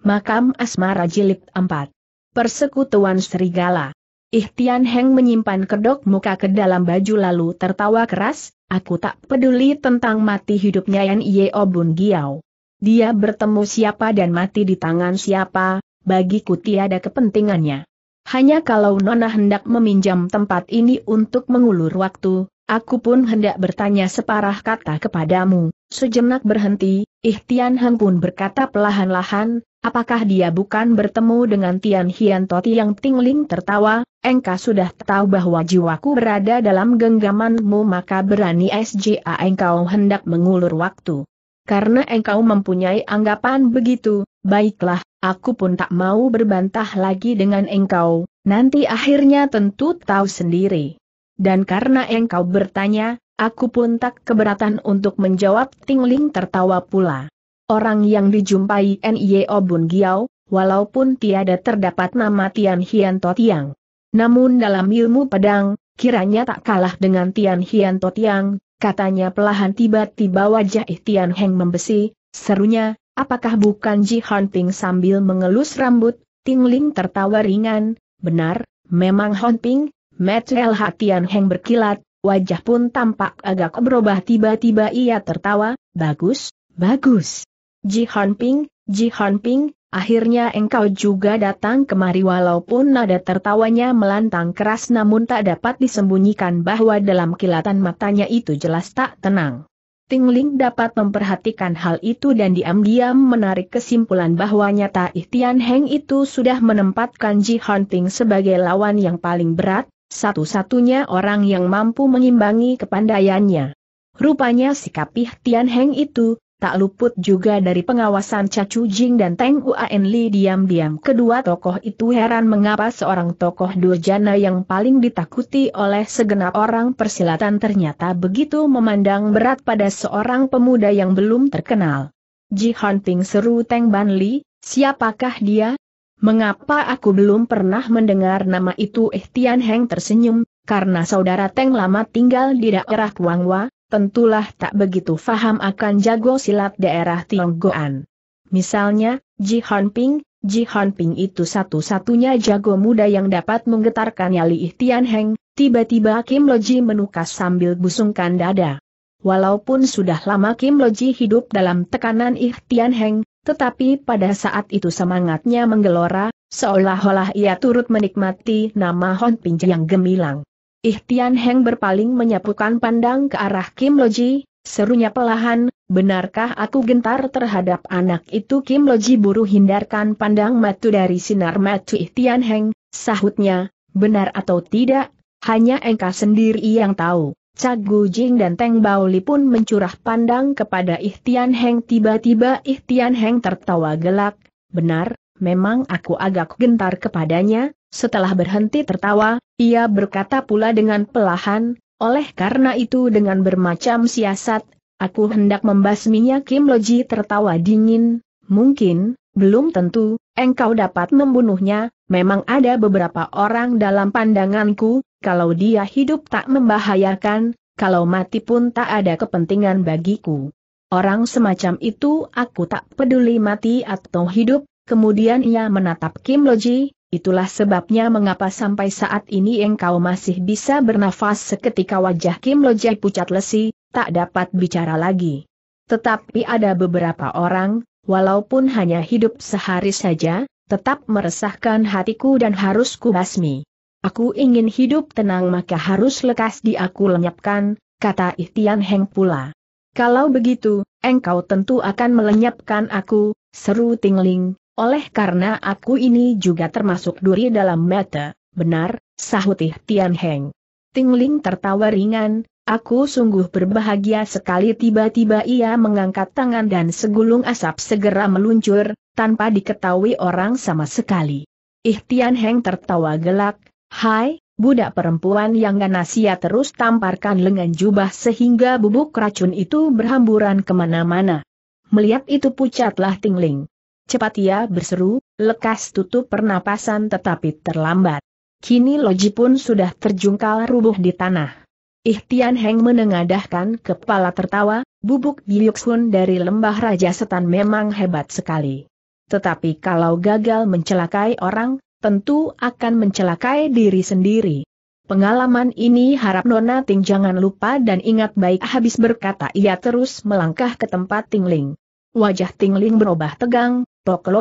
Makam Asmara Jilid 4. Persekutuan Serigala. Ihtian Heng menyimpan kedok muka ke dalam baju lalu tertawa keras, aku tak peduli tentang mati hidupnya Yan Yeo Bun Giao. Dia bertemu siapa dan mati di tangan siapa, bagiku tiada kepentingannya. Hanya kalau Nona hendak meminjam tempat ini untuk mengulur waktu, aku pun hendak bertanya separah kata kepadamu. Sejenak berhenti, Ihtian Heng pun berkata pelahan-lahan, Apakah dia bukan bertemu dengan Tian Hian Toti yang tingling tertawa, engkau sudah tahu bahwa jiwaku berada dalam genggamanmu maka berani SJA engkau hendak mengulur waktu. Karena engkau mempunyai anggapan begitu, baiklah, aku pun tak mau berbantah lagi dengan engkau, nanti akhirnya tentu tahu sendiri. Dan karena engkau bertanya, aku pun tak keberatan untuk menjawab tingling tertawa pula. Orang yang dijumpai Nio Bun Giao, walaupun tiada terdapat nama Tian Hian Tiang. Namun dalam ilmu pedang, kiranya tak kalah dengan Tian Hian Tiang, katanya pelahan tiba-tiba wajah Tian Heng membesi, serunya, apakah bukan Ji Hunting sambil mengelus rambut, Ting Ling tertawa ringan, benar, memang Hunting, Metel Ha Tian Heng berkilat, wajah pun tampak agak berubah tiba-tiba ia tertawa, bagus, bagus. Ji Hanping, Ji Hanping, akhirnya engkau juga datang kemari walaupun nada tertawanya melantang keras namun tak dapat disembunyikan bahwa dalam kilatan matanya itu jelas tak tenang. Ting Ling dapat memperhatikan hal itu dan diam-diam menarik kesimpulan bahwa nyata Ihtian Heng itu sudah menempatkan Ji Ping sebagai lawan yang paling berat, satu-satunya orang yang mampu mengimbangi kepandaiannya. Rupanya sikap Ihtian Heng itu, tak luput juga dari pengawasan Cacu Jing dan Teng Uan Li diam-diam kedua tokoh itu heran mengapa seorang tokoh dojana yang paling ditakuti oleh segenap orang persilatan ternyata begitu memandang berat pada seorang pemuda yang belum terkenal. Ji Hunting seru Teng Ban Li, siapakah dia? Mengapa aku belum pernah mendengar nama itu Eh Tian Heng tersenyum, karena saudara Teng lama tinggal di daerah Wangwa tentulah tak begitu faham akan jago silat daerah Tionggoan. Misalnya, Ji Ping, Ji Ping itu satu-satunya jago muda yang dapat menggetarkan nyali Ihtian Heng, tiba-tiba Kim Loji menukas sambil busungkan dada. Walaupun sudah lama Kim Loji hidup dalam tekanan Ihtian Heng, tetapi pada saat itu semangatnya menggelora, seolah-olah ia turut menikmati nama Ping yang gemilang. Ih Heng berpaling menyapukan pandang ke arah Kim Loji, serunya pelahan, benarkah aku gentar terhadap anak itu Kim Loji buru hindarkan pandang matu dari sinar matu Ih Heng, sahutnya, benar atau tidak, hanya engkau sendiri yang tahu. Cagu Jing dan Teng Baoli pun mencurah pandang kepada Ihtian Heng tiba-tiba Ihtian Heng tertawa gelak, benar, memang aku agak gentar kepadanya, setelah berhenti tertawa, ia berkata pula dengan pelahan, oleh karena itu dengan bermacam siasat, aku hendak membasminya Kim Loji tertawa dingin, mungkin, belum tentu, engkau dapat membunuhnya, memang ada beberapa orang dalam pandanganku, kalau dia hidup tak membahayakan, kalau mati pun tak ada kepentingan bagiku. Orang semacam itu aku tak peduli mati atau hidup, kemudian ia menatap Kim Loji, Itulah sebabnya mengapa sampai saat ini engkau masih bisa bernafas seketika wajah Kim Lojai pucat lesi, tak dapat bicara lagi. Tetapi ada beberapa orang, walaupun hanya hidup sehari saja, tetap meresahkan hatiku dan harus kubasmi. Aku ingin hidup tenang maka harus lekas di aku lenyapkan, kata Ihtian Heng pula. Kalau begitu, engkau tentu akan melenyapkan aku, seru Tingling, oleh karena aku ini juga termasuk duri dalam mata, benar, sahutih Tian Heng. Tingling tertawa ringan, aku sungguh berbahagia sekali tiba-tiba ia mengangkat tangan dan segulung asap segera meluncur, tanpa diketahui orang sama sekali. Tian Heng tertawa gelak, hai, budak perempuan yang ganas ia terus tamparkan lengan jubah sehingga bubuk racun itu berhamburan kemana-mana. Melihat itu pucatlah Tingling. Cepat ia berseru, lekas tutup pernapasan tetapi terlambat. Kini Loji pun sudah terjungkal rubuh di tanah. Ihtian Heng menengadahkan kepala tertawa, bubuk Giyuk Sun dari lembah Raja Setan memang hebat sekali. Tetapi kalau gagal mencelakai orang, tentu akan mencelakai diri sendiri. Pengalaman ini harap Nona Ting jangan lupa dan ingat baik habis berkata ia terus melangkah ke tempat Tingling. Wajah Tingling berubah tegang,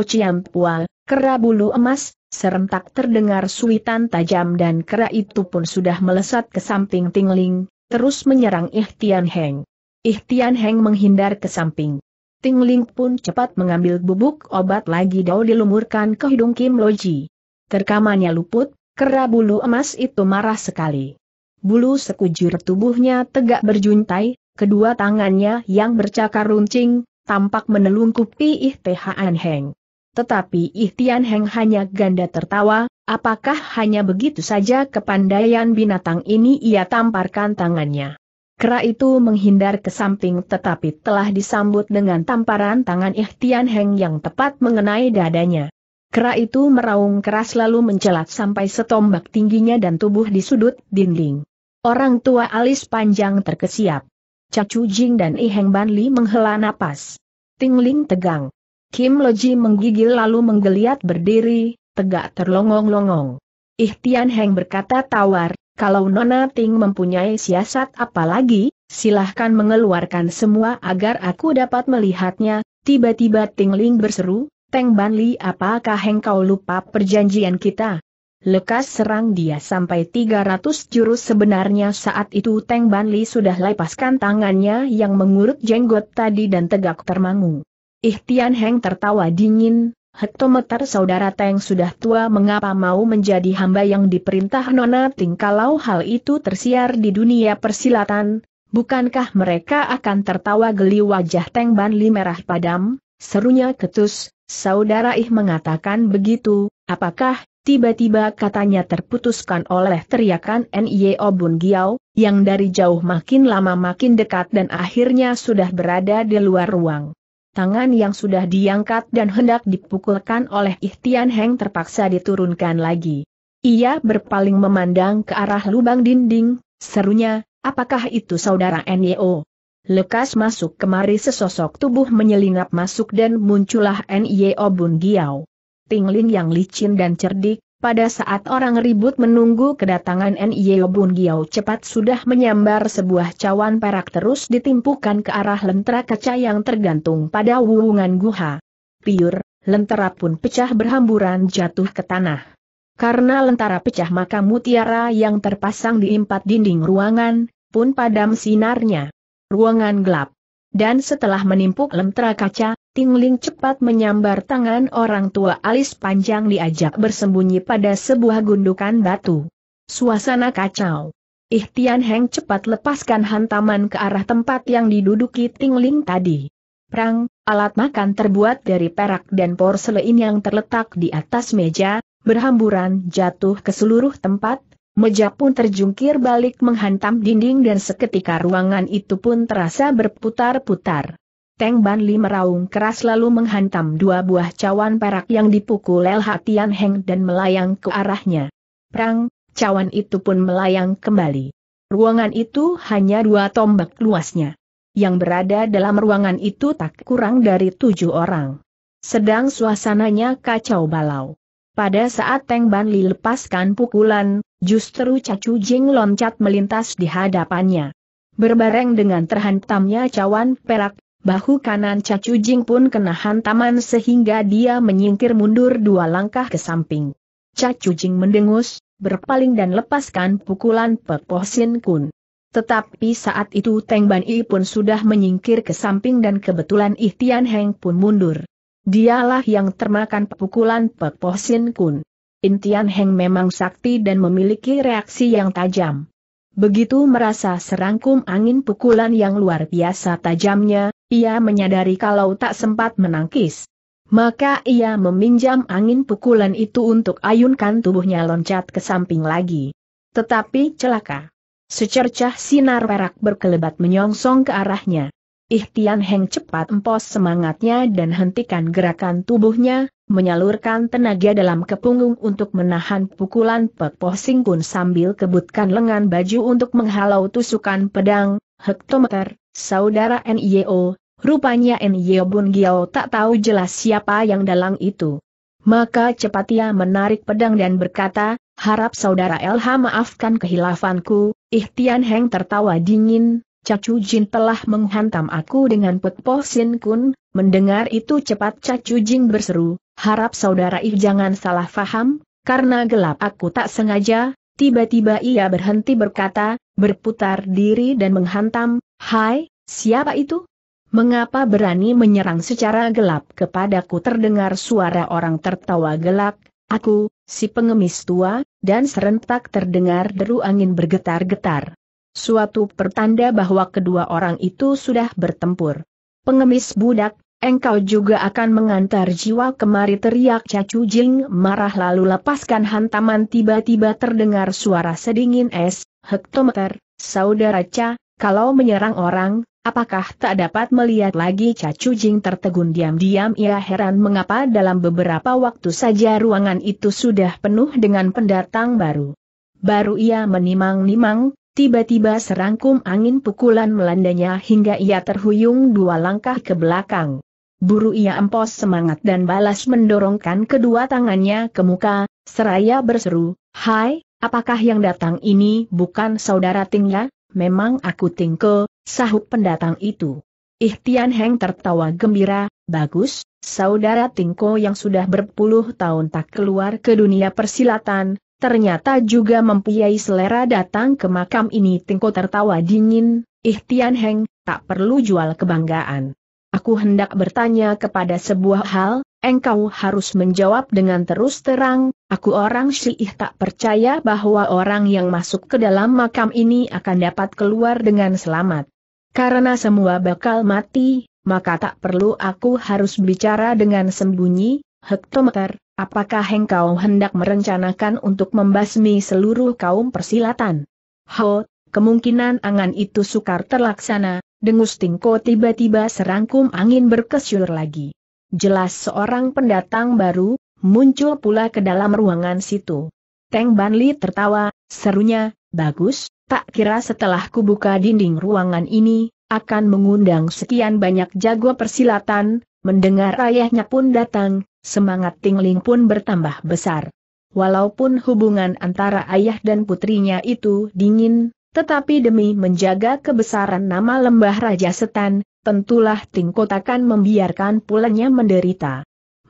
Chiam Pua, kera bulu emas, serentak terdengar suitan tajam dan kera itu pun sudah melesat ke samping Tingling, terus menyerang Ihtian Heng. Ihtian Heng menghindar ke samping. Tingling pun cepat mengambil bubuk obat lagi dau dilumurkan ke hidung Kim Loji. Terkamannya luput, kera bulu emas itu marah sekali. Bulu sekujur tubuhnya tegak berjuntai, kedua tangannya yang bercakar runcing, tampak menelungkupi Ih Tian Heng. Tetapi Ih Tian Heng hanya ganda tertawa, apakah hanya begitu saja kepandaian binatang ini ia tamparkan tangannya. Kera itu menghindar ke samping tetapi telah disambut dengan tamparan tangan Ih Tian Heng yang tepat mengenai dadanya. Kera itu meraung keras lalu mencelat sampai setombak tingginya dan tubuh di sudut dinding. Orang tua alis panjang terkesiap. Cacu Jing dan Iheng Heng Ban Li menghela napas. tingling tegang. Kim Loji menggigil lalu menggeliat berdiri, tegak terlongong-longong. Ih Heng berkata tawar, kalau Nona Ting mempunyai siasat apa lagi, silahkan mengeluarkan semua agar aku dapat melihatnya, tiba-tiba Tingling berseru, Teng Ban Li apakah Heng kau lupa perjanjian kita? Lekas serang dia sampai 300 jurus sebenarnya saat itu Teng Ban sudah lepaskan tangannya yang mengurut jenggot tadi dan tegak termangu. Ihtian Heng tertawa dingin, hektometer saudara Teng sudah tua mengapa mau menjadi hamba yang diperintah Nona Ting kalau hal itu tersiar di dunia persilatan, bukankah mereka akan tertawa geli wajah Teng Ban merah padam, serunya ketus, saudara Ih mengatakan begitu, apakah Tiba-tiba katanya terputuskan oleh teriakan N.Y.O. Bun Giao yang dari jauh makin lama makin dekat dan akhirnya sudah berada di luar ruang. Tangan yang sudah diangkat dan hendak dipukulkan oleh Ihtian Heng terpaksa diturunkan lagi. Ia berpaling memandang ke arah lubang dinding, serunya, apakah itu saudara N.Y.O.? Lekas masuk kemari sesosok tubuh menyelinap masuk dan muncullah N.Y.O. Bun Giao. Tingling yang licin dan cerdik, pada saat orang ribut menunggu kedatangan Nio Bun Giao cepat sudah menyambar sebuah cawan perak terus ditimpukan ke arah lentera kaca yang tergantung pada wuwungan guha. Piur, lentera pun pecah berhamburan jatuh ke tanah. Karena lentera pecah maka mutiara yang terpasang di empat dinding ruangan, pun padam sinarnya. Ruangan gelap. Dan setelah menimpuk lentera kaca, Tingling cepat menyambar tangan orang tua alis panjang diajak bersembunyi pada sebuah gundukan batu. Suasana kacau. Ihtian Heng cepat lepaskan hantaman ke arah tempat yang diduduki Tingling tadi. Prang, alat makan terbuat dari perak dan porselein yang terletak di atas meja, berhamburan jatuh ke seluruh tempat, meja pun terjungkir balik menghantam dinding dan seketika ruangan itu pun terasa berputar-putar. Teng Ban Li meraung keras lalu menghantam dua buah cawan perak yang dipukul El Hatian Heng dan melayang ke arahnya. Prang, cawan itu pun melayang kembali. Ruangan itu hanya dua tombak luasnya. Yang berada dalam ruangan itu tak kurang dari tujuh orang. Sedang suasananya kacau balau. Pada saat Teng Ban Li lepaskan pukulan, justru Cacu Jing loncat melintas di hadapannya. Berbareng dengan terhantamnya cawan perak, Bahu kanan Cacu Jing pun kena hantaman sehingga dia menyingkir mundur dua langkah ke samping. Cacu Jing mendengus, berpaling dan lepaskan pukulan Pepo Sin Kun. Tetapi saat itu Teng Ban I pun sudah menyingkir ke samping dan kebetulan Ih Heng pun mundur. Dialah yang termakan pukulan Po Sin Kun. Intian Heng memang sakti dan memiliki reaksi yang tajam. Begitu merasa serangkum angin pukulan yang luar biasa tajamnya, ia menyadari kalau tak sempat menangkis. Maka ia meminjam angin pukulan itu untuk ayunkan tubuhnya loncat ke samping lagi. Tetapi celaka. Secercah sinar perak berkelebat menyongsong ke arahnya. Ihtian Heng cepat empos semangatnya dan hentikan gerakan tubuhnya, menyalurkan tenaga dalam kepunggung untuk menahan pukulan Pek Po Singkun sambil kebutkan lengan baju untuk menghalau tusukan pedang, hektometer, saudara NIO, Rupanya En Yeobun Giao tak tahu jelas siapa yang dalang itu. Maka cepat ia menarik pedang dan berkata, harap saudara LH maafkan kehilafanku, Ihtian Heng tertawa dingin, Cacu Jin telah menghantam aku dengan Put Po Sin Kun, mendengar itu cepat Cacu Jin berseru, harap saudara Ih jangan salah faham, karena gelap aku tak sengaja, tiba-tiba ia berhenti berkata, berputar diri dan menghantam, hai, siapa itu? Mengapa berani menyerang secara gelap kepadaku terdengar suara orang tertawa gelak, aku, si pengemis tua, dan serentak terdengar deru angin bergetar-getar. Suatu pertanda bahwa kedua orang itu sudah bertempur. Pengemis budak, engkau juga akan mengantar jiwa kemari teriak Cacu Jing marah lalu lepaskan hantaman tiba-tiba terdengar suara sedingin es, hektometer, saudara Ca, kalau menyerang orang, Apakah tak dapat melihat lagi Cacu Jing tertegun diam-diam ia heran mengapa dalam beberapa waktu saja ruangan itu sudah penuh dengan pendatang baru. Baru ia menimang-nimang, tiba-tiba serangkum angin pukulan melandanya hingga ia terhuyung dua langkah ke belakang. Buru ia empos semangat dan balas mendorongkan kedua tangannya ke muka, seraya berseru, Hai, apakah yang datang ini bukan saudara Ting Ya? Memang aku Tingko, sahut pendatang itu. Ihtian Heng tertawa gembira, bagus, saudara Tingko yang sudah berpuluh tahun tak keluar ke dunia persilatan, ternyata juga mempunyai selera datang ke makam ini Tingko tertawa dingin, Ihtian Heng, tak perlu jual kebanggaan. Aku hendak bertanya kepada sebuah hal, engkau harus menjawab dengan terus terang, aku orang Syiah tak percaya bahwa orang yang masuk ke dalam makam ini akan dapat keluar dengan selamat. Karena semua bakal mati, maka tak perlu aku harus bicara dengan sembunyi, hektometer, apakah engkau hendak merencanakan untuk membasmi seluruh kaum persilatan? Ho, kemungkinan angan itu sukar terlaksana, dengus tingko tiba-tiba serangkum angin berkesyur lagi. Jelas seorang pendatang baru, muncul pula ke dalam ruangan situ. Teng Banli tertawa, serunya, Bagus, tak kira setelah kubuka dinding ruangan ini, akan mengundang sekian banyak jago persilatan, mendengar ayahnya pun datang, semangat tingling pun bertambah besar. Walaupun hubungan antara ayah dan putrinya itu dingin, tetapi demi menjaga kebesaran nama lembah Raja Setan, tentulah Tingkot akan membiarkan pulanya menderita.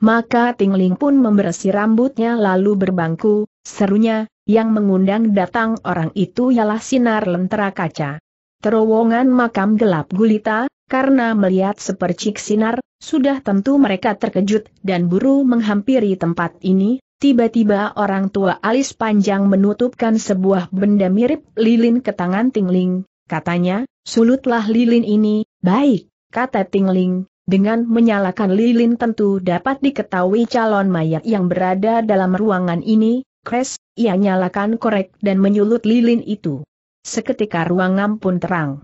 Maka Tingling pun membersih rambutnya lalu berbangku, serunya, yang mengundang datang orang itu ialah sinar lentera kaca. Terowongan makam gelap gulita, karena melihat sepercik sinar, sudah tentu mereka terkejut dan buru menghampiri tempat ini, tiba-tiba orang tua alis panjang menutupkan sebuah benda mirip lilin ke tangan Tingling, katanya, sulutlah lilin ini, baik, kata Tingling, dengan menyalakan lilin tentu dapat diketahui calon mayat yang berada dalam ruangan ini, Kres, ia nyalakan korek dan menyulut lilin itu. Seketika ruangan pun terang.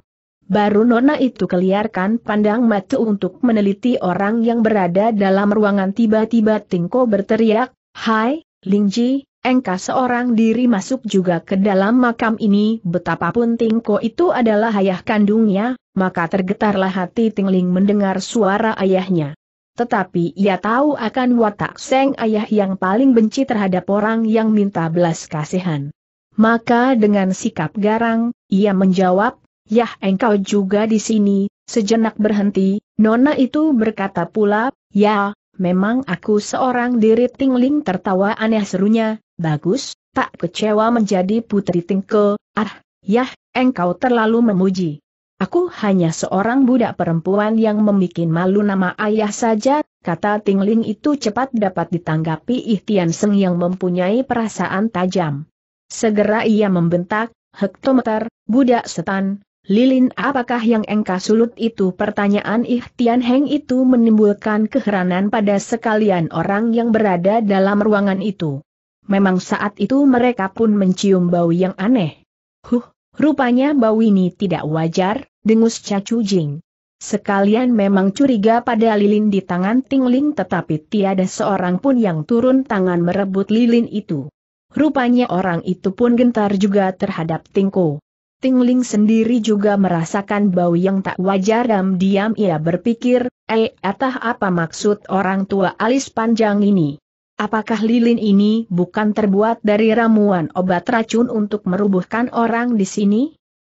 Baru nona itu keliarkan pandang mata untuk meneliti orang yang berada dalam ruangan tiba-tiba Tingko berteriak, Hai, Lingji, engkau seorang diri masuk juga ke dalam makam ini betapapun Tingko itu adalah ayah kandungnya, maka tergetarlah hati Tingling mendengar suara ayahnya tetapi ia tahu akan watak Seng Ayah yang paling benci terhadap orang yang minta belas kasihan. Maka dengan sikap garang, ia menjawab, Yah engkau juga di sini, sejenak berhenti, Nona itu berkata pula, Ya, memang aku seorang diri tingling tertawa aneh serunya, bagus, tak kecewa menjadi putri tingke, ah, Yah, engkau terlalu memuji. Aku hanya seorang budak perempuan yang membuat malu nama ayah saja, kata Tingling itu cepat dapat ditanggapi Ihtian Seng yang mempunyai perasaan tajam. Segera ia membentak, hektometer, budak setan, lilin apakah yang engkau sulut itu? Pertanyaan Ihtian Heng itu menimbulkan keheranan pada sekalian orang yang berada dalam ruangan itu. Memang saat itu mereka pun mencium bau yang aneh. Huh, Rupanya bau ini tidak wajar, dengus Cacu Jing. Sekalian memang curiga pada lilin di tangan Tingling tetapi tiada seorang pun yang turun tangan merebut lilin itu. Rupanya orang itu pun gentar juga terhadap Tingko. Tingling sendiri juga merasakan bau yang tak wajar dan diam ia berpikir, eh atah apa maksud orang tua alis panjang ini? Apakah lilin ini bukan terbuat dari ramuan obat racun untuk merubuhkan orang di sini?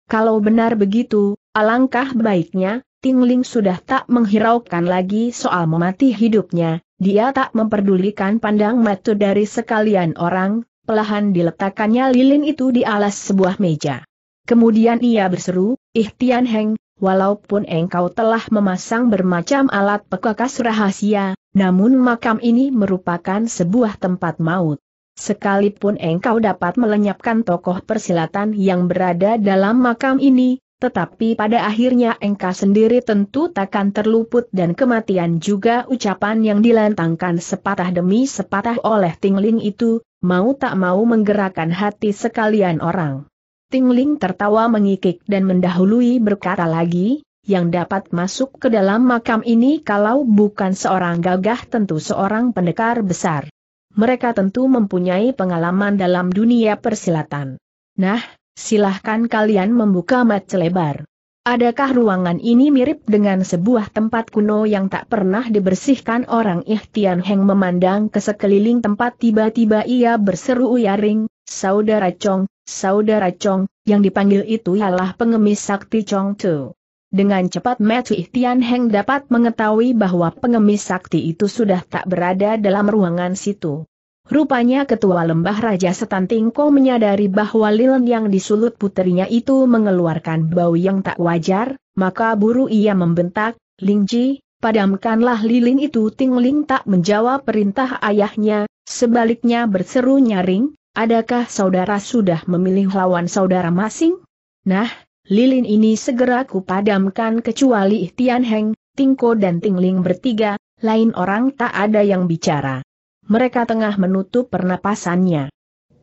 Kalau benar begitu, alangkah baiknya, Tingling sudah tak menghiraukan lagi soal memati hidupnya, dia tak memperdulikan pandang mata dari sekalian orang, pelahan diletakkannya lilin itu di alas sebuah meja. Kemudian ia berseru, Tian Heng, Walaupun engkau telah memasang bermacam alat pekakas rahasia, namun makam ini merupakan sebuah tempat maut. Sekalipun engkau dapat melenyapkan tokoh persilatan yang berada dalam makam ini, tetapi pada akhirnya engkau sendiri tentu takkan terluput dan kematian juga ucapan yang dilantangkan sepatah demi sepatah oleh tingling itu, mau tak mau menggerakkan hati sekalian orang. Tingling tertawa mengikik dan mendahului berkata lagi, yang dapat masuk ke dalam makam ini kalau bukan seorang gagah tentu seorang pendekar besar. Mereka tentu mempunyai pengalaman dalam dunia persilatan. Nah, silahkan kalian membuka mat lebar. Adakah ruangan ini mirip dengan sebuah tempat kuno yang tak pernah dibersihkan orang Ihtian Heng memandang ke sekeliling tempat tiba-tiba ia berseru Uyaring, Saudara Chong, Saudara Chong, yang dipanggil itu ialah pengemis sakti Chong Tu. Dengan cepat Matthew Tian Heng dapat mengetahui bahwa pengemis sakti itu sudah tak berada dalam ruangan situ. Rupanya ketua lembah Raja Setan Tingko menyadari bahwa lilin yang disulut puterinya itu mengeluarkan bau yang tak wajar, maka buru ia membentak, Lingji, padamkanlah lilin itu Tingling tak menjawab perintah ayahnya, sebaliknya berseru nyaring, Adakah saudara sudah memilih lawan saudara masing? Nah, lilin ini segera kupadamkan kecuali Tian Heng, Tingko dan Tingling bertiga, lain orang tak ada yang bicara. Mereka tengah menutup pernapasannya.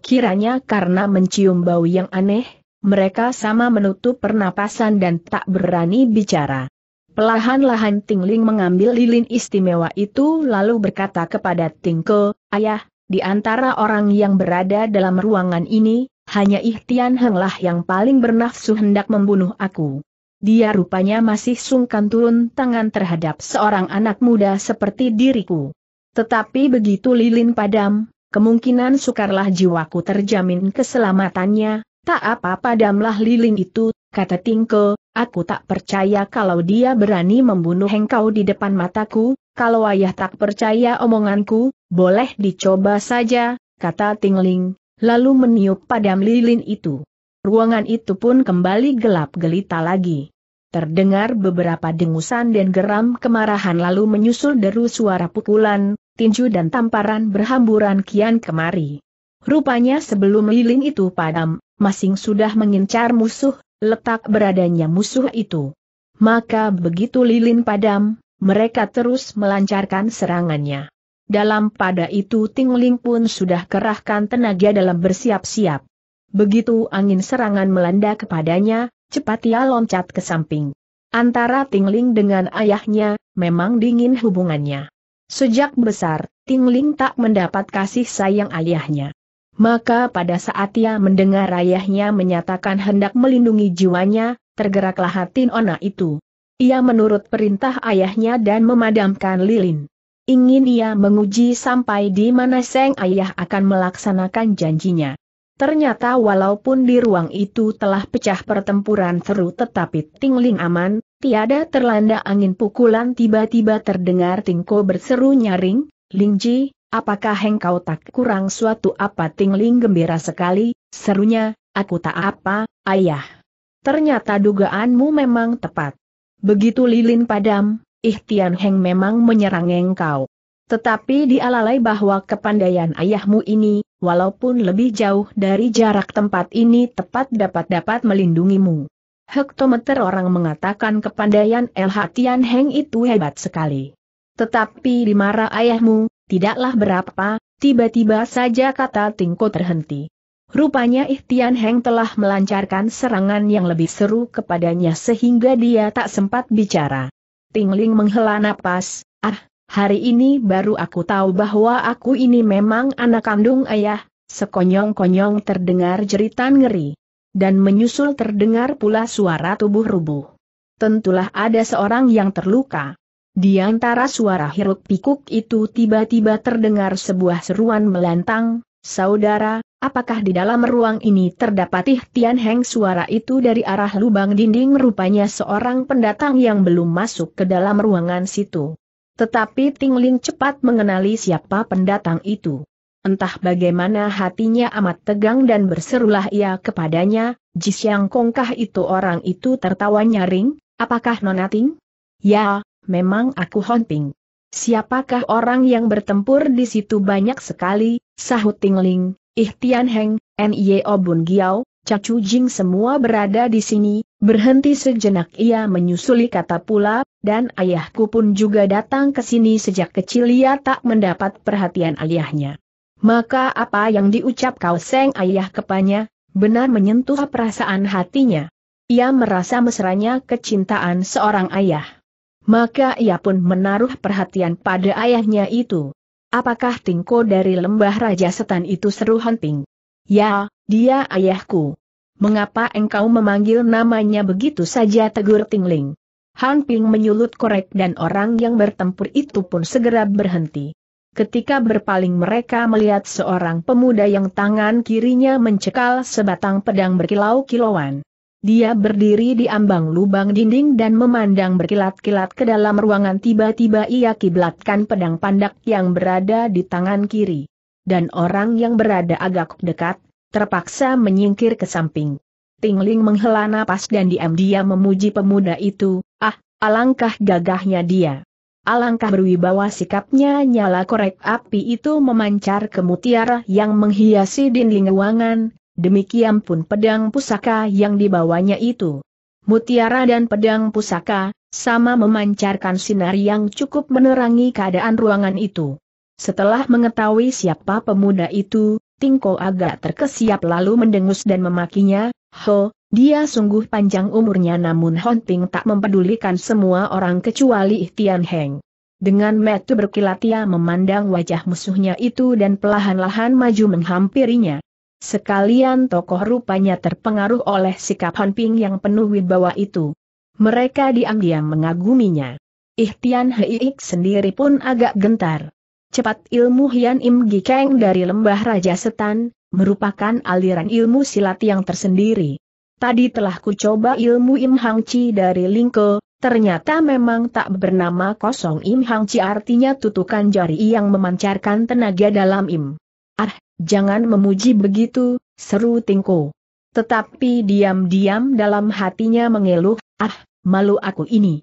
Kiranya karena mencium bau yang aneh, mereka sama menutup pernapasan dan tak berani bicara. Pelahan-lahan Tingling mengambil lilin istimewa itu lalu berkata kepada Tingko, Ayah, di antara orang yang berada dalam ruangan ini, hanya Ihtian Henglah yang paling bernafsu hendak membunuh aku. Dia rupanya masih sungkan turun tangan terhadap seorang anak muda seperti diriku. Tetapi begitu lilin padam, kemungkinan sukarlah jiwaku terjamin keselamatannya, tak apa padamlah lilin itu, kata Tingke, aku tak percaya kalau dia berani membunuh engkau di depan mataku, kalau ayah tak percaya omonganku, boleh dicoba saja, kata Tingling, lalu meniup padam lilin itu. Ruangan itu pun kembali gelap gelita lagi. Terdengar beberapa dengusan dan geram kemarahan lalu menyusul deru suara pukulan, tinju dan tamparan berhamburan kian kemari. Rupanya sebelum lilin itu padam, masing sudah mengincar musuh, letak beradanya musuh itu. Maka begitu lilin padam, mereka terus melancarkan serangannya. Dalam pada itu Tingling pun sudah kerahkan tenaga dalam bersiap-siap. Begitu angin serangan melanda kepadanya, cepat ia loncat ke samping. Antara Tingling dengan ayahnya, memang dingin hubungannya. Sejak besar, Tingling tak mendapat kasih sayang ayahnya. Maka pada saat ia mendengar ayahnya menyatakan hendak melindungi jiwanya, tergeraklah hati Nona itu. Ia menurut perintah ayahnya dan memadamkan lilin. Ingin ia menguji sampai di mana Seng Ayah akan melaksanakan janjinya. Ternyata walaupun di ruang itu telah pecah pertempuran seru tetapi Tingling aman, tiada terlanda angin pukulan tiba-tiba terdengar Tingko berseru nyaring, Lingji, apakah engkau tak kurang suatu apa Tingling gembira sekali, serunya, aku tak apa, ayah. Ternyata dugaanmu memang tepat. Begitu lilin padam, ikhtian Heng memang menyerang engkau. Tetapi dialalai bahwa kepandaian ayahmu ini, walaupun lebih jauh dari jarak tempat ini tepat dapat-dapat melindungimu. Hektometer orang mengatakan kepandaian LH Tian Heng itu hebat sekali. Tetapi dimarah ayahmu, tidaklah berapa, tiba-tiba saja kata Tingko terhenti. Rupanya Ihtian Heng telah melancarkan serangan yang lebih seru kepadanya sehingga dia tak sempat bicara. Tingling menghela napas, ah, hari ini baru aku tahu bahwa aku ini memang anak kandung ayah, sekonyong-konyong terdengar jeritan ngeri. Dan menyusul terdengar pula suara tubuh rubuh. Tentulah ada seorang yang terluka. Di antara suara hiruk pikuk itu tiba-tiba terdengar sebuah seruan melantang, saudara, Apakah di dalam ruang ini terdapat Tian Heng suara itu dari arah lubang dinding rupanya seorang pendatang yang belum masuk ke dalam ruangan situ. Tetapi Ting Ling cepat mengenali siapa pendatang itu. Entah bagaimana hatinya amat tegang dan berserulah ia kepadanya, Jisyang kongkah itu orang itu tertawa nyaring, apakah Nona Ting? Ya, memang aku Honping. Siapakah orang yang bertempur di situ banyak sekali, sahut Tingling, Ih Tian Heng, Nye Bun Giao, Cacu Jing semua berada di sini, berhenti sejenak ia menyusuli kata pula, dan ayahku pun juga datang ke sini sejak kecil ia tak mendapat perhatian ayahnya. Maka apa yang diucap kau seng ayah kepanya, benar menyentuh perasaan hatinya. Ia merasa mesranya kecintaan seorang ayah. Maka ia pun menaruh perhatian pada ayahnya itu. Apakah Tingko dari lembah Raja Setan itu seru Hunting? Ya, dia ayahku. Mengapa engkau memanggil namanya begitu saja tegur Tingling? Han Ping menyulut korek dan orang yang bertempur itu pun segera berhenti. Ketika berpaling mereka melihat seorang pemuda yang tangan kirinya mencekal sebatang pedang berkilau-kilauan. Dia berdiri di ambang lubang dinding dan memandang berkilat-kilat ke dalam ruangan tiba-tiba ia kiblatkan pedang pandak yang berada di tangan kiri. Dan orang yang berada agak dekat, terpaksa menyingkir ke samping. Tingling menghela napas dan diam-diam memuji pemuda itu, ah, alangkah gagahnya dia. Alangkah berwibawa sikapnya nyala korek api itu memancar ke mutiara yang menghiasi dinding ruangan, Demikian pun pedang pusaka yang dibawanya itu. Mutiara dan pedang pusaka, sama memancarkan sinar yang cukup menerangi keadaan ruangan itu. Setelah mengetahui siapa pemuda itu, Tingko agak terkesiap lalu mendengus dan memakinya, Ho, dia sungguh panjang umurnya namun Hon Ping tak mempedulikan semua orang kecuali Tian Heng. Dengan metu berkilat ia memandang wajah musuhnya itu dan pelahan lahan maju menghampirinya. Sekalian tokoh rupanya terpengaruh oleh sikap Ping yang penuh wibawa itu. Mereka diam-diam mengaguminya. Ihtian Heiik sendiri pun agak gentar. Cepat ilmu Hian Im Gikeng dari Lembah Raja Setan, merupakan aliran ilmu silat yang tersendiri. Tadi telah kucoba ilmu Im Hang Chi dari Lingko, ternyata memang tak bernama kosong Im Hang Chi artinya tutukan jari yang memancarkan tenaga dalam Im. Ah, Jangan memuji begitu, seru Tingko. Tetapi diam-diam dalam hatinya mengeluh, ah, malu aku ini.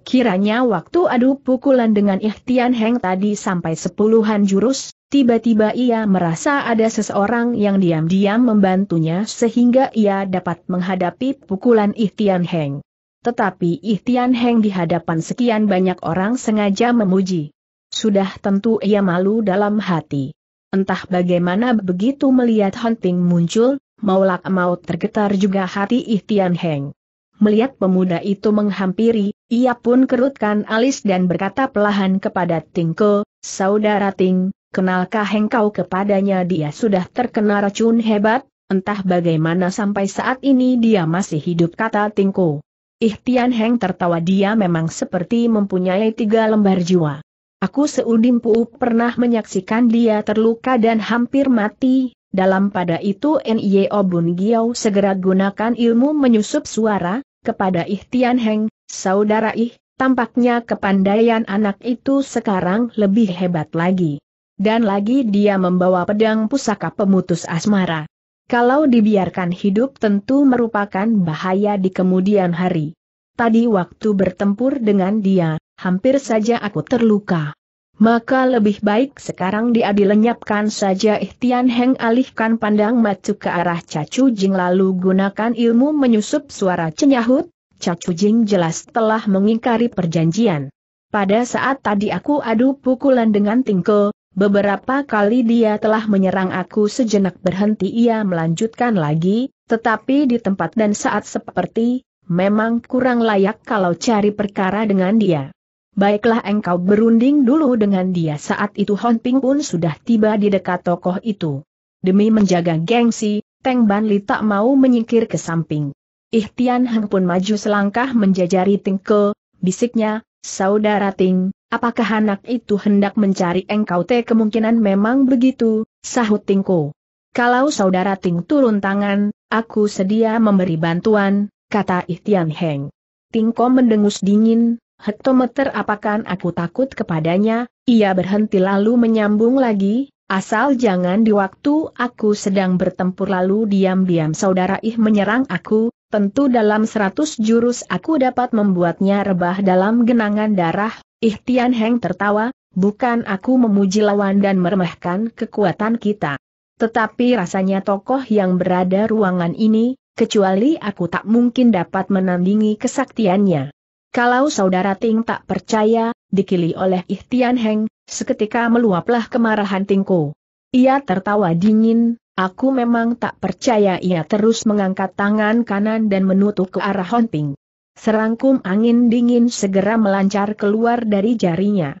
Kiranya waktu adu pukulan dengan Ihtian Heng tadi sampai sepuluhan jurus, tiba-tiba ia merasa ada seseorang yang diam-diam membantunya sehingga ia dapat menghadapi pukulan Ihtian Heng. Tetapi Ihtian Heng di hadapan sekian banyak orang sengaja memuji. Sudah tentu ia malu dalam hati. Entah bagaimana begitu melihat Hunting muncul, maulak mau tergetar juga hati Ihtian Heng. Melihat pemuda itu menghampiri, ia pun kerutkan alis dan berkata pelahan kepada Tingko, Saudara Ting, kenalkah engkau kepadanya dia sudah terkena racun hebat, entah bagaimana sampai saat ini dia masih hidup kata Tingko. Ihtian Heng tertawa dia memang seperti mempunyai tiga lembar jiwa. Aku seudim Pu pernah menyaksikan dia terluka dan hampir mati, dalam pada itu N.Y.O. Bun Giao segera gunakan ilmu menyusup suara, kepada Ih Tian Heng, saudara Ih, tampaknya kepandaian anak itu sekarang lebih hebat lagi. Dan lagi dia membawa pedang pusaka pemutus asmara. Kalau dibiarkan hidup tentu merupakan bahaya di kemudian hari. Tadi waktu bertempur dengan dia, hampir saja aku terluka. Maka lebih baik sekarang dia dilenyapkan saja Ihtian eh, Heng alihkan pandang matu ke arah Cacu Jing lalu gunakan ilmu menyusup suara cenyahut, Cacu Jing jelas telah mengingkari perjanjian. Pada saat tadi aku adu pukulan dengan Tingko, beberapa kali dia telah menyerang aku sejenak berhenti ia melanjutkan lagi, tetapi di tempat dan saat seperti, memang kurang layak kalau cari perkara dengan dia baiklah engkau berunding dulu dengan dia saat itu Hon Ping pun sudah tiba di dekat tokoh itu. Demi menjaga gengsi, Teng Ban Li tak mau menyingkir ke samping. Ihtian Heng pun maju selangkah menjajari Ke, bisiknya, Saudara Ting, apakah anak itu hendak mencari engkau teh kemungkinan memang begitu, sahut Ko. Kalau saudara Ting turun tangan, aku sedia memberi bantuan, kata Ihtian Heng. Ko mendengus dingin, hektometer apakah aku takut kepadanya, ia berhenti lalu menyambung lagi, asal jangan di waktu aku sedang bertempur lalu diam-diam saudara ih menyerang aku, tentu dalam seratus jurus aku dapat membuatnya rebah dalam genangan darah, ih Tian Heng tertawa, bukan aku memuji lawan dan meremehkan kekuatan kita. Tetapi rasanya tokoh yang berada ruangan ini, kecuali aku tak mungkin dapat menandingi kesaktiannya. Kalau saudara Ting tak percaya, dikili oleh Ihtian Heng, seketika meluaplah kemarahan Tingko. Ia tertawa dingin, aku memang tak percaya ia terus mengangkat tangan kanan dan menutup ke arah Honping. Serangkum angin dingin segera melancar keluar dari jarinya.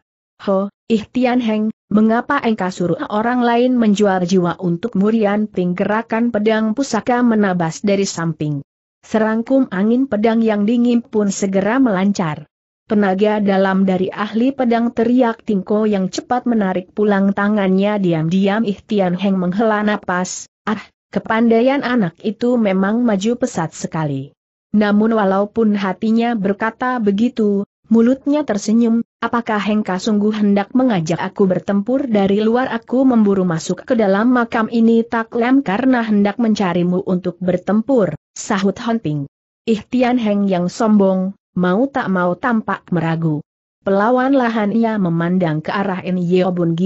Ho, Ihtian Heng, mengapa engkau suruh orang lain menjual jiwa untuk Murian Ping gerakan pedang pusaka menabas dari samping? Serangkum angin pedang yang dingin pun segera melancar. Tenaga dalam dari ahli pedang teriak Tingko yang cepat menarik pulang tangannya diam-diam Ihtian Heng menghela napas, ah, kepandaian anak itu memang maju pesat sekali. Namun walaupun hatinya berkata begitu, mulutnya tersenyum, Apakah Hengka sungguh hendak mengajak aku bertempur dari luar aku memburu masuk ke dalam makam ini tak lem karena hendak mencarimu untuk bertempur, sahut Honping. Ih Heng yang sombong, mau tak mau tampak meragu. Pelawan lahan ia memandang ke arah N.Y.O. Bun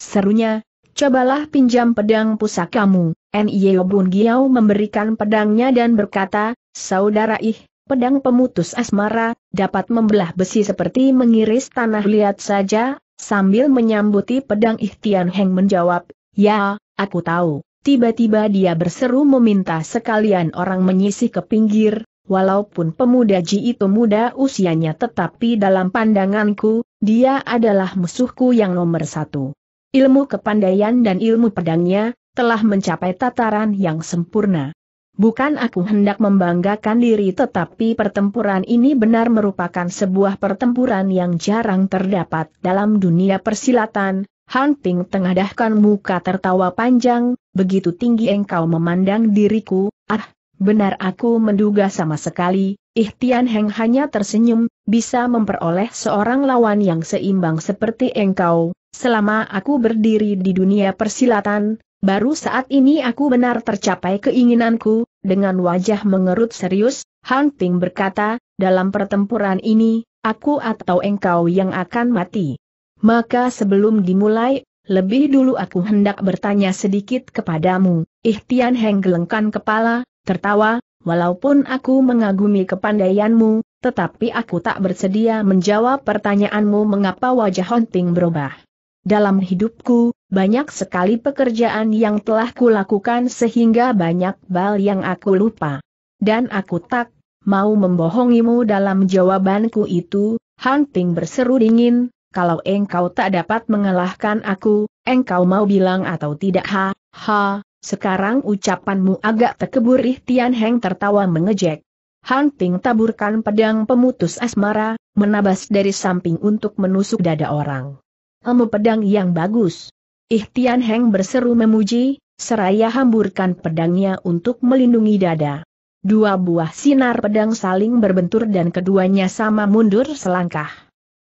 serunya, cobalah pinjam pedang pusakamu. N.Y.O. Bun Giao memberikan pedangnya dan berkata, Saudara ih, pedang pemutus asmara, dapat membelah besi seperti mengiris tanah liat saja, sambil menyambuti pedang Ihtian Heng menjawab, ya, aku tahu. Tiba-tiba dia berseru meminta sekalian orang menyisih ke pinggir, Walaupun pemuda Ji itu muda usianya tetapi dalam pandanganku, dia adalah musuhku yang nomor satu. Ilmu kepandaian dan ilmu pedangnya, telah mencapai tataran yang sempurna. Bukan aku hendak membanggakan diri tetapi pertempuran ini benar merupakan sebuah pertempuran yang jarang terdapat dalam dunia persilatan. Hunting tengadahkan muka tertawa panjang, begitu tinggi engkau memandang diriku, ah, benar aku menduga sama sekali, Ihtian Heng hanya tersenyum, bisa memperoleh seorang lawan yang seimbang seperti engkau, selama aku berdiri di dunia persilatan, Baru saat ini aku benar tercapai keinginanku, dengan wajah mengerut serius, Han Ping berkata, dalam pertempuran ini, aku atau engkau yang akan mati. Maka sebelum dimulai, lebih dulu aku hendak bertanya sedikit kepadamu, Ihtian Heng gelengkan kepala, tertawa, walaupun aku mengagumi kepandaianmu, tetapi aku tak bersedia menjawab pertanyaanmu mengapa wajah Hunting berubah. Dalam hidupku, banyak sekali pekerjaan yang telah kulakukan sehingga banyak bal yang aku lupa. Dan aku tak mau membohongimu dalam jawabanku itu, Hunting berseru dingin, kalau engkau tak dapat mengalahkan aku, engkau mau bilang atau tidak ha, ha, sekarang ucapanmu agak tekebur. Tian Heng tertawa mengejek. Hunting taburkan pedang pemutus asmara, menabas dari samping untuk menusuk dada orang emu pedang yang bagus. Ihtian Heng berseru memuji, seraya hamburkan pedangnya untuk melindungi dada. Dua buah sinar pedang saling berbentur dan keduanya sama mundur selangkah.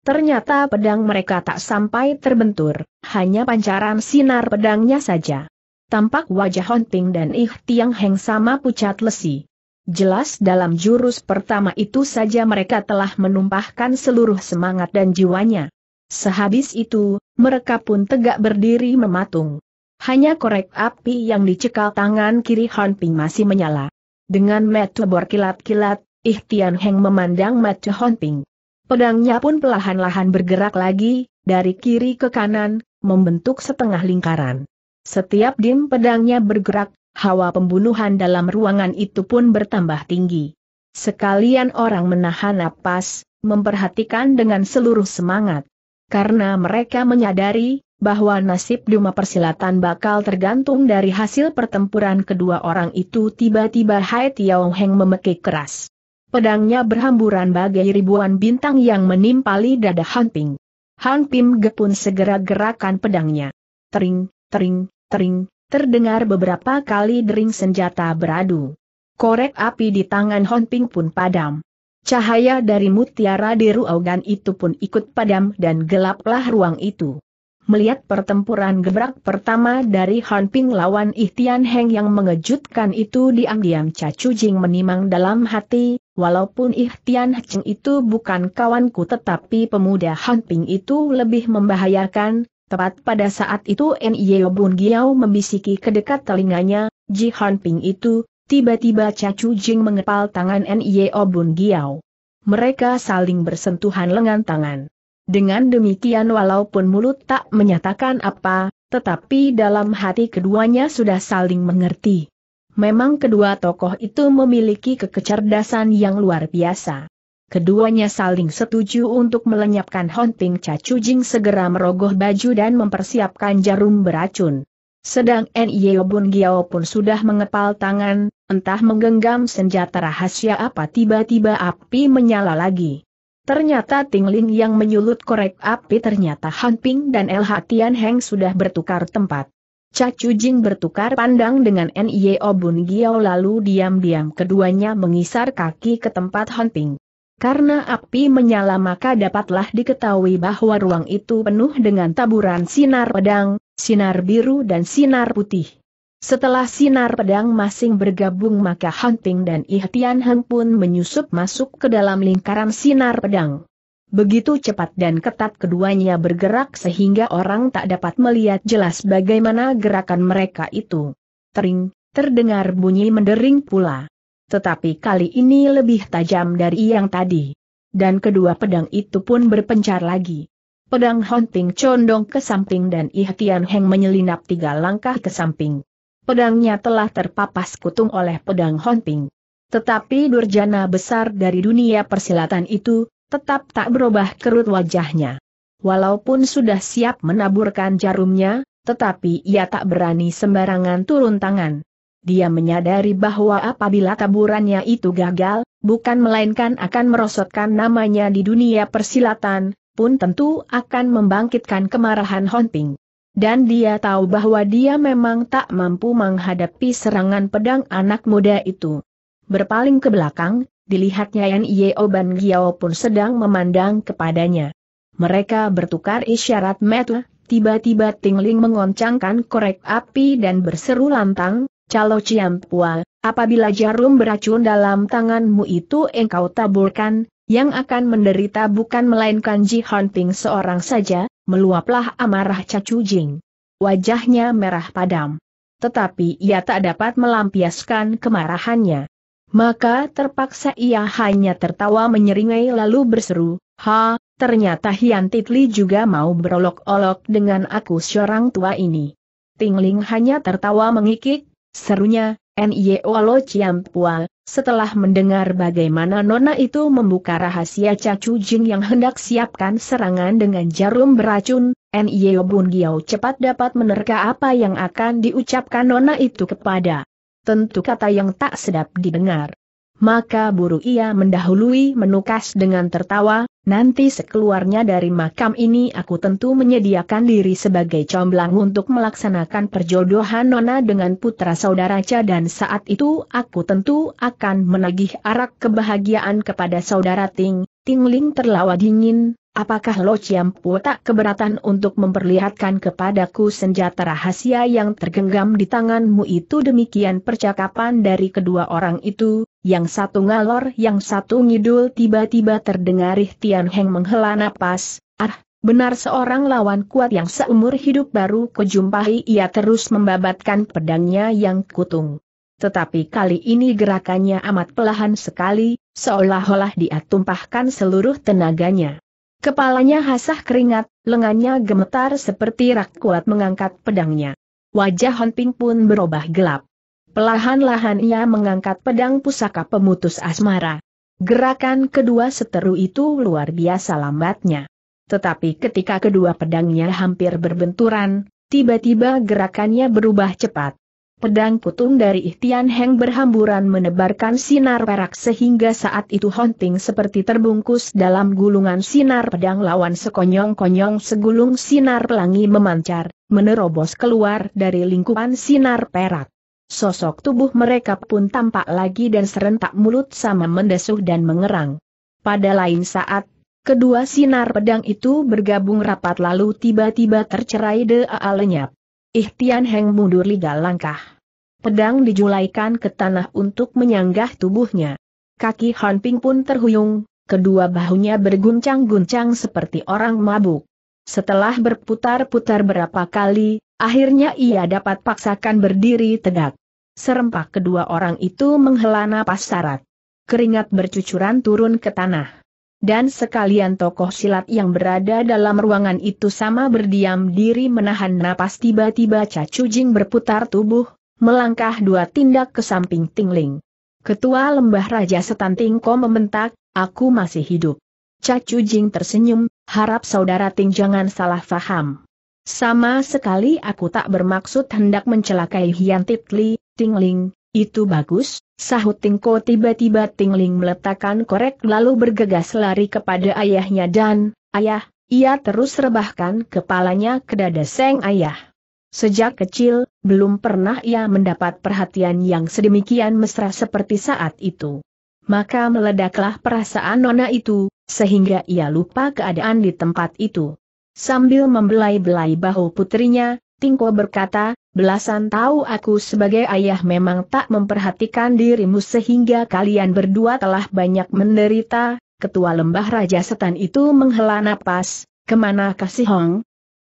Ternyata pedang mereka tak sampai terbentur, hanya pancaran sinar pedangnya saja. Tampak wajah Honting dan Ihtiang Heng sama pucat lesi. Jelas dalam jurus pertama itu saja mereka telah menumpahkan seluruh semangat dan jiwanya. Sehabis itu, mereka pun tegak berdiri mematung. Hanya korek api yang dicekal tangan kiri Han Ping masih menyala. Dengan mata berkilat-kilat, Ih Tian Heng memandang mata Han Ping. Pedangnya pun pelahan lahan bergerak lagi, dari kiri ke kanan, membentuk setengah lingkaran. Setiap dim pedangnya bergerak, hawa pembunuhan dalam ruangan itu pun bertambah tinggi. Sekalian orang menahan napas, memperhatikan dengan seluruh semangat karena mereka menyadari bahwa nasib Duma Persilatan bakal tergantung dari hasil pertempuran kedua orang itu tiba-tiba Hai Tiao Heng memekik keras. Pedangnya berhamburan bagai ribuan bintang yang menimpali dada Han Ping. Han Ping gepun segera gerakan pedangnya. Tering, tering, tering, terdengar beberapa kali dering senjata beradu. Korek api di tangan Han Ping pun padam. Cahaya dari mutiara di ruangan itu pun ikut padam dan gelaplah ruang itu. Melihat pertempuran gebrak pertama dari Han Ping lawan Ihtian Heng yang mengejutkan itu diam-diam Cacu Jing menimang dalam hati, walaupun Ihtian Heng itu bukan kawanku tetapi pemuda Han Ping itu lebih membahayakan, Tepat pada saat itu N.Y. Bun Giau membisiki ke dekat telinganya, Ji Han Ping itu, Tiba-tiba Cacu Jing mengepal tangan Nio e Bun Giao. Mereka saling bersentuhan lengan tangan. Dengan demikian walaupun mulut tak menyatakan apa, tetapi dalam hati keduanya sudah saling mengerti. Memang kedua tokoh itu memiliki kekecerdasan yang luar biasa. Keduanya saling setuju untuk melenyapkan hunting Cacu Jing segera merogoh baju dan mempersiapkan jarum beracun. Sedang Nio e Bun Giao pun sudah mengepal tangan, Entah menggenggam senjata rahasia apa tiba-tiba api menyala lagi. Ternyata Tingling yang menyulut korek api ternyata Han Ping dan LH Tian Heng sudah bertukar tempat. Cacu Jing bertukar pandang dengan N.I.O. Bun Giao lalu diam-diam keduanya mengisar kaki ke tempat Han Ping. Karena api menyala maka dapatlah diketahui bahwa ruang itu penuh dengan taburan sinar pedang, sinar biru dan sinar putih. Setelah sinar pedang masing bergabung maka Hunting dan Ihtian Heng pun menyusup masuk ke dalam lingkaran sinar pedang. Begitu cepat dan ketat keduanya bergerak sehingga orang tak dapat melihat jelas bagaimana gerakan mereka itu. Tering, terdengar bunyi mendering pula. Tetapi kali ini lebih tajam dari yang tadi. Dan kedua pedang itu pun berpencar lagi. Pedang Hunting condong ke samping dan Ihtian Heng menyelinap tiga langkah ke samping pedangnya telah terpapas kutung oleh pedang Honping. Tetapi durjana besar dari dunia persilatan itu, tetap tak berubah kerut wajahnya. Walaupun sudah siap menaburkan jarumnya, tetapi ia tak berani sembarangan turun tangan. Dia menyadari bahwa apabila taburannya itu gagal, bukan melainkan akan merosotkan namanya di dunia persilatan, pun tentu akan membangkitkan kemarahan Honping. Dan dia tahu bahwa dia memang tak mampu menghadapi serangan pedang anak muda itu. Berpaling ke belakang, dilihatnya Yan Nio Ban Giao pun sedang memandang kepadanya. Mereka bertukar isyarat mata, tiba-tiba Ting Ling mengoncangkan korek api dan berseru lantang, Calo Pua, apabila jarum beracun dalam tanganmu itu engkau taburkan, yang akan menderita bukan melainkan Ji Hunting seorang saja, meluaplah amarah Cacu Jing. Wajahnya merah padam. Tetapi ia tak dapat melampiaskan kemarahannya. Maka terpaksa ia hanya tertawa menyeringai lalu berseru, Ha, ternyata Hian Titli juga mau berolok-olok dengan aku seorang tua ini. Tingling hanya tertawa mengikik, serunya, N.Y.O.L.O. Ciampua, setelah mendengar bagaimana Nona itu membuka rahasia Cacu Jing yang hendak siapkan serangan dengan jarum beracun, N.Y.O. Bun Giao cepat dapat menerka apa yang akan diucapkan Nona itu kepada. Tentu kata yang tak sedap didengar maka buru ia mendahului menukas dengan tertawa, nanti sekeluarnya dari makam ini aku tentu menyediakan diri sebagai comblang untuk melaksanakan perjodohan Nona dengan putra saudara Cha dan saat itu aku tentu akan menagih arak kebahagiaan kepada saudara Ting, Ting Ling terlawa dingin, Apakah Lo Chiampu tak keberatan untuk memperlihatkan kepadaku senjata rahasia yang tergenggam di tanganmu itu demikian percakapan dari kedua orang itu, yang satu ngalor yang satu ngidul tiba-tiba terdengar Tian Heng menghela napas, ah, benar seorang lawan kuat yang seumur hidup baru kejumpai ia terus membabatkan pedangnya yang kutung. Tetapi kali ini gerakannya amat pelahan sekali, seolah-olah dia tumpahkan seluruh tenaganya. Kepalanya hasah keringat, lengannya gemetar seperti rak kuat mengangkat pedangnya. Wajah Ping pun berubah gelap. Pelahan-lahan ia mengangkat pedang pusaka pemutus asmara. Gerakan kedua seteru itu luar biasa lambatnya. Tetapi ketika kedua pedangnya hampir berbenturan, tiba-tiba gerakannya berubah cepat. Pedang kutung dari Ihtian Heng berhamburan menebarkan sinar perak sehingga saat itu Hunting seperti terbungkus dalam gulungan sinar pedang lawan sekonyong-konyong segulung sinar pelangi memancar, menerobos keluar dari lingkupan sinar perak. Sosok tubuh mereka pun tampak lagi dan serentak mulut sama mendesuh dan mengerang. Pada lain saat, kedua sinar pedang itu bergabung rapat lalu tiba-tiba tercerai dea lenyap. Ihtian Heng mundur liga langkah. Pedang dijulaikan ke tanah untuk menyanggah tubuhnya. Kaki Han Ping pun terhuyung, kedua bahunya berguncang-guncang seperti orang mabuk. Setelah berputar-putar berapa kali, akhirnya ia dapat paksakan berdiri tegak. Serempak kedua orang itu menghela napas syarat. Keringat bercucuran turun ke tanah. Dan sekalian tokoh silat yang berada dalam ruangan itu sama berdiam diri menahan napas tiba-tiba Cacu Jing berputar tubuh, melangkah dua tindak ke samping Tingling. Ketua lembah Raja Setan Tingko membentak, aku masih hidup. Cacu Jing tersenyum, harap saudara Ting jangan salah faham. Sama sekali aku tak bermaksud hendak mencelakai Hian Titli, Tingling, itu bagus, sahut Tingko tiba-tiba Tingling meletakkan korek lalu bergegas lari kepada ayahnya dan, ayah, ia terus rebahkan kepalanya ke dada Seng ayah. Sejak kecil, belum pernah ia mendapat perhatian yang sedemikian mesra seperti saat itu. Maka meledaklah perasaan Nona itu, sehingga ia lupa keadaan di tempat itu. Sambil membelai-belai bahu putrinya, Tingko berkata, belasan tahu aku sebagai ayah memang tak memperhatikan dirimu sehingga kalian berdua telah banyak menderita, ketua lembah Raja Setan itu menghela napas, kemana kasih Hong?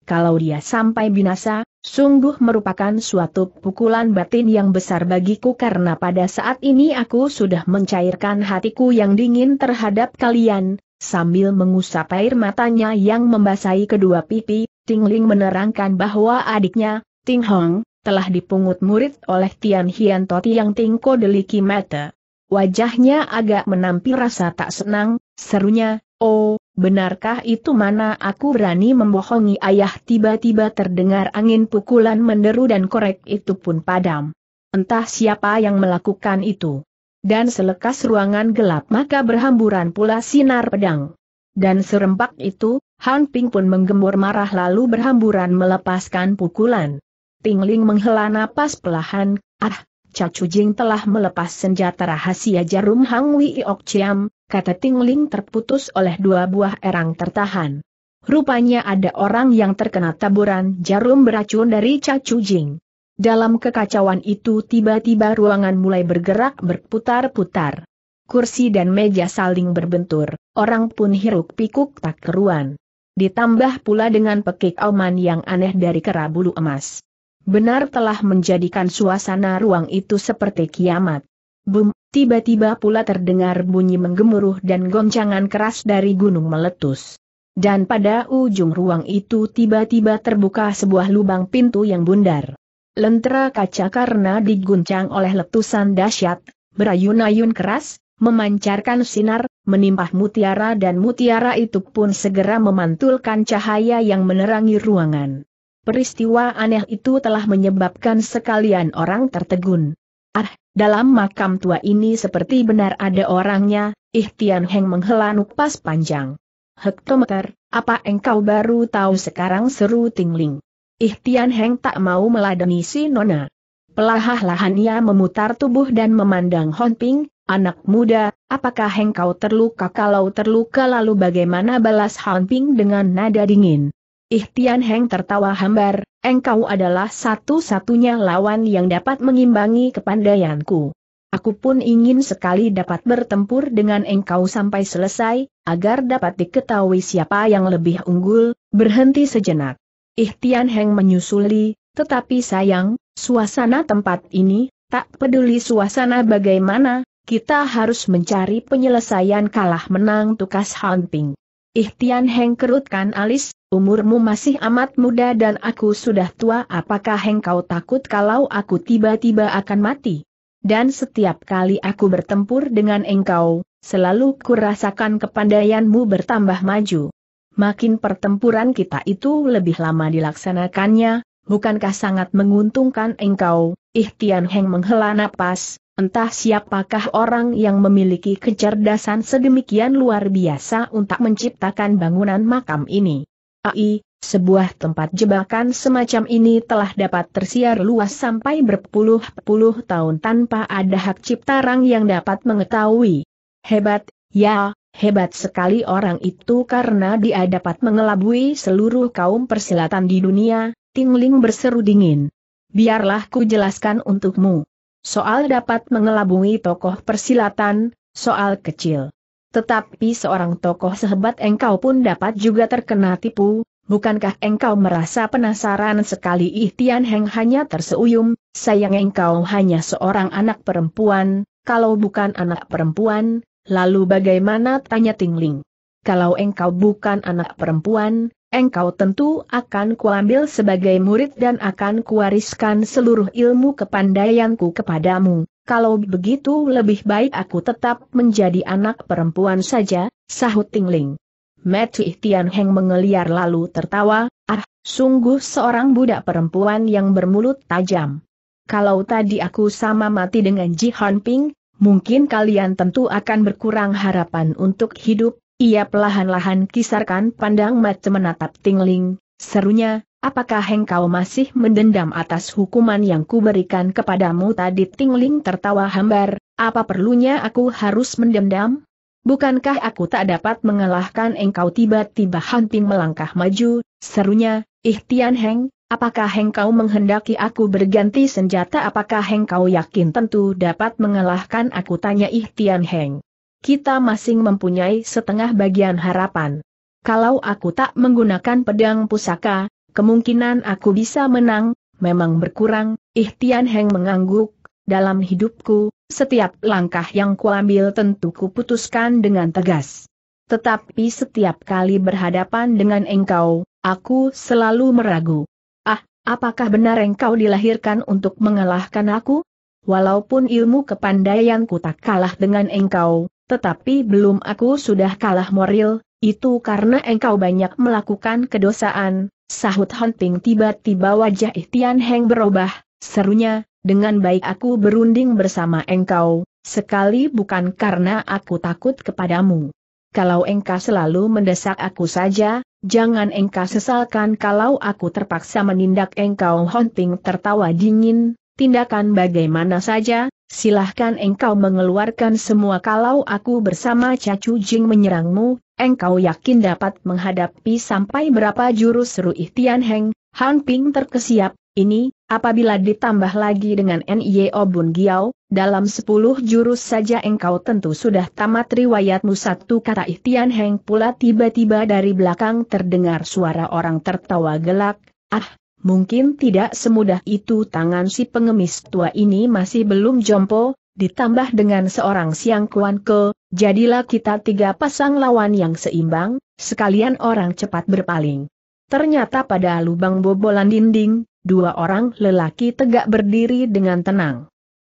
Kalau dia sampai binasa, sungguh merupakan suatu pukulan batin yang besar bagiku karena pada saat ini aku sudah mencairkan hatiku yang dingin terhadap kalian, sambil mengusap air matanya yang membasahi kedua pipi, Ting Ling menerangkan bahwa adiknya, Ting Hong, telah dipungut murid oleh Tian Hian Toti yang tingko deliki mata. Wajahnya agak menampil rasa tak senang, serunya, oh, benarkah itu mana aku berani membohongi ayah tiba-tiba terdengar angin pukulan menderu dan korek itu pun padam. Entah siapa yang melakukan itu. Dan selekas ruangan gelap maka berhamburan pula sinar pedang. Dan serempak itu, Han Ping pun menggembur marah lalu berhamburan melepaskan pukulan. Tingling menghela napas pelahan, ah, Cacu Jing telah melepas senjata rahasia jarum Hang Wei Ok Chiam, kata Tingling terputus oleh dua buah erang tertahan. Rupanya ada orang yang terkena taburan jarum beracun dari Cacu Jing. Dalam kekacauan itu tiba-tiba ruangan mulai bergerak berputar-putar. Kursi dan meja saling berbentur, orang pun hiruk pikuk tak keruan. Ditambah pula dengan pekik auman yang aneh dari kerabulu emas. Benar telah menjadikan suasana ruang itu seperti kiamat. Bum, tiba-tiba pula terdengar bunyi menggemuruh dan goncangan keras dari gunung meletus. Dan pada ujung ruang itu tiba-tiba terbuka sebuah lubang pintu yang bundar. Lentera kaca karena diguncang oleh letusan dahsyat, berayun-ayun keras, memancarkan sinar, menimpah mutiara dan mutiara itu pun segera memantulkan cahaya yang menerangi ruangan. Peristiwa aneh itu telah menyebabkan sekalian orang tertegun. Ah, dalam makam tua ini seperti benar ada orangnya, Ihtian Heng menghela nupas panjang. Hektometer, apa engkau baru tahu sekarang seru tingling. Ihtian Heng tak mau meladeni si Nona. Pelahah-lahan ia memutar tubuh dan memandang Honping, anak muda, apakah engkau terluka kalau terluka lalu bagaimana balas Honping dengan nada dingin. Ih Tian Heng tertawa hambar, engkau adalah satu-satunya lawan yang dapat mengimbangi kepandaianku. Aku pun ingin sekali dapat bertempur dengan engkau sampai selesai, agar dapat diketahui siapa yang lebih unggul, berhenti sejenak. Ihtian Heng menyusuli, tetapi sayang, suasana tempat ini, tak peduli suasana bagaimana, kita harus mencari penyelesaian kalah menang tukas hunting. Ihtian Heng kerutkan alis, Umurmu masih amat muda dan aku sudah tua apakah engkau takut kalau aku tiba-tiba akan mati? Dan setiap kali aku bertempur dengan engkau, selalu kurasakan kepandaianmu bertambah maju. Makin pertempuran kita itu lebih lama dilaksanakannya, bukankah sangat menguntungkan engkau? Ihtian Heng menghela napas, entah siapakah orang yang memiliki kecerdasan sedemikian luar biasa untuk menciptakan bangunan makam ini. AI, sebuah tempat jebakan semacam ini telah dapat tersiar luas sampai berpuluh-puluh tahun tanpa ada hak cipta orang yang dapat mengetahui. Hebat, ya, hebat sekali orang itu karena dia dapat mengelabui seluruh kaum persilatan di dunia, Tingling berseru dingin. Biarlah ku jelaskan untukmu. Soal dapat mengelabui tokoh persilatan, soal kecil. Tetapi seorang tokoh sehebat engkau pun dapat juga terkena tipu, bukankah engkau merasa penasaran sekali Ihtian Heng hanya terseuyum, sayang engkau hanya seorang anak perempuan, kalau bukan anak perempuan, lalu bagaimana tanya Tingling? Kalau engkau bukan anak perempuan, engkau tentu akan kuambil sebagai murid dan akan kuwariskan seluruh ilmu kepandaianku kepadamu. Kalau begitu lebih baik aku tetap menjadi anak perempuan saja, sahut Tingling. Matthew Tian Heng mengeliar lalu tertawa, ah, sungguh seorang budak perempuan yang bermulut tajam. Kalau tadi aku sama mati dengan Ji Ping, mungkin kalian tentu akan berkurang harapan untuk hidup, ia pelahan lahan kisarkan pandang mata menatap Tingling, serunya, apakah engkau masih mendendam atas hukuman yang kuberikan kepadamu tadi Tingling tertawa hambar, apa perlunya aku harus mendendam? Bukankah aku tak dapat mengalahkan engkau tiba-tiba Hanting melangkah maju, serunya, Ih Tian Heng, apakah engkau menghendaki aku berganti senjata apakah engkau yakin tentu dapat mengalahkan aku tanya Ih Tian Heng. Kita masing mempunyai setengah bagian harapan. Kalau aku tak menggunakan pedang pusaka, kemungkinan aku bisa menang, memang berkurang, Ihtian Heng mengangguk, dalam hidupku, setiap langkah yang kuambil tentu kuputuskan dengan tegas. Tetapi setiap kali berhadapan dengan engkau, aku selalu meragu. Ah, apakah benar engkau dilahirkan untuk mengalahkan aku? Walaupun ilmu kepandaianku tak kalah dengan engkau, tetapi belum aku sudah kalah moral, itu karena engkau banyak melakukan kedosaan, Sahut Hon Ping tiba-tiba wajah Ihtian Heng berubah, serunya, dengan baik aku berunding bersama engkau, sekali bukan karena aku takut kepadamu. Kalau engkau selalu mendesak aku saja, jangan engkau sesalkan kalau aku terpaksa menindak engkau Hon Ping tertawa dingin, tindakan bagaimana saja, Silahkan engkau mengeluarkan semua kalau aku bersama Cacu Jing menyerangmu, engkau yakin dapat menghadapi sampai berapa jurus seru Tian Heng, Han Ping terkesiap, ini, apabila ditambah lagi dengan N.I.O. Bun Giao, dalam sepuluh jurus saja engkau tentu sudah tamat riwayatmu satu kata Ihtian Heng pula tiba-tiba dari belakang terdengar suara orang tertawa gelak, ah, Mungkin tidak semudah itu tangan si pengemis tua ini masih belum jompo, ditambah dengan seorang siang kuan ke, jadilah kita tiga pasang lawan yang seimbang, sekalian orang cepat berpaling. Ternyata pada lubang bobolan dinding, dua orang lelaki tegak berdiri dengan tenang.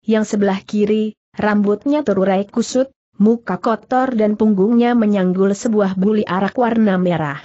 Yang sebelah kiri, rambutnya terurai kusut, muka kotor dan punggungnya menyanggul sebuah buli arak warna merah.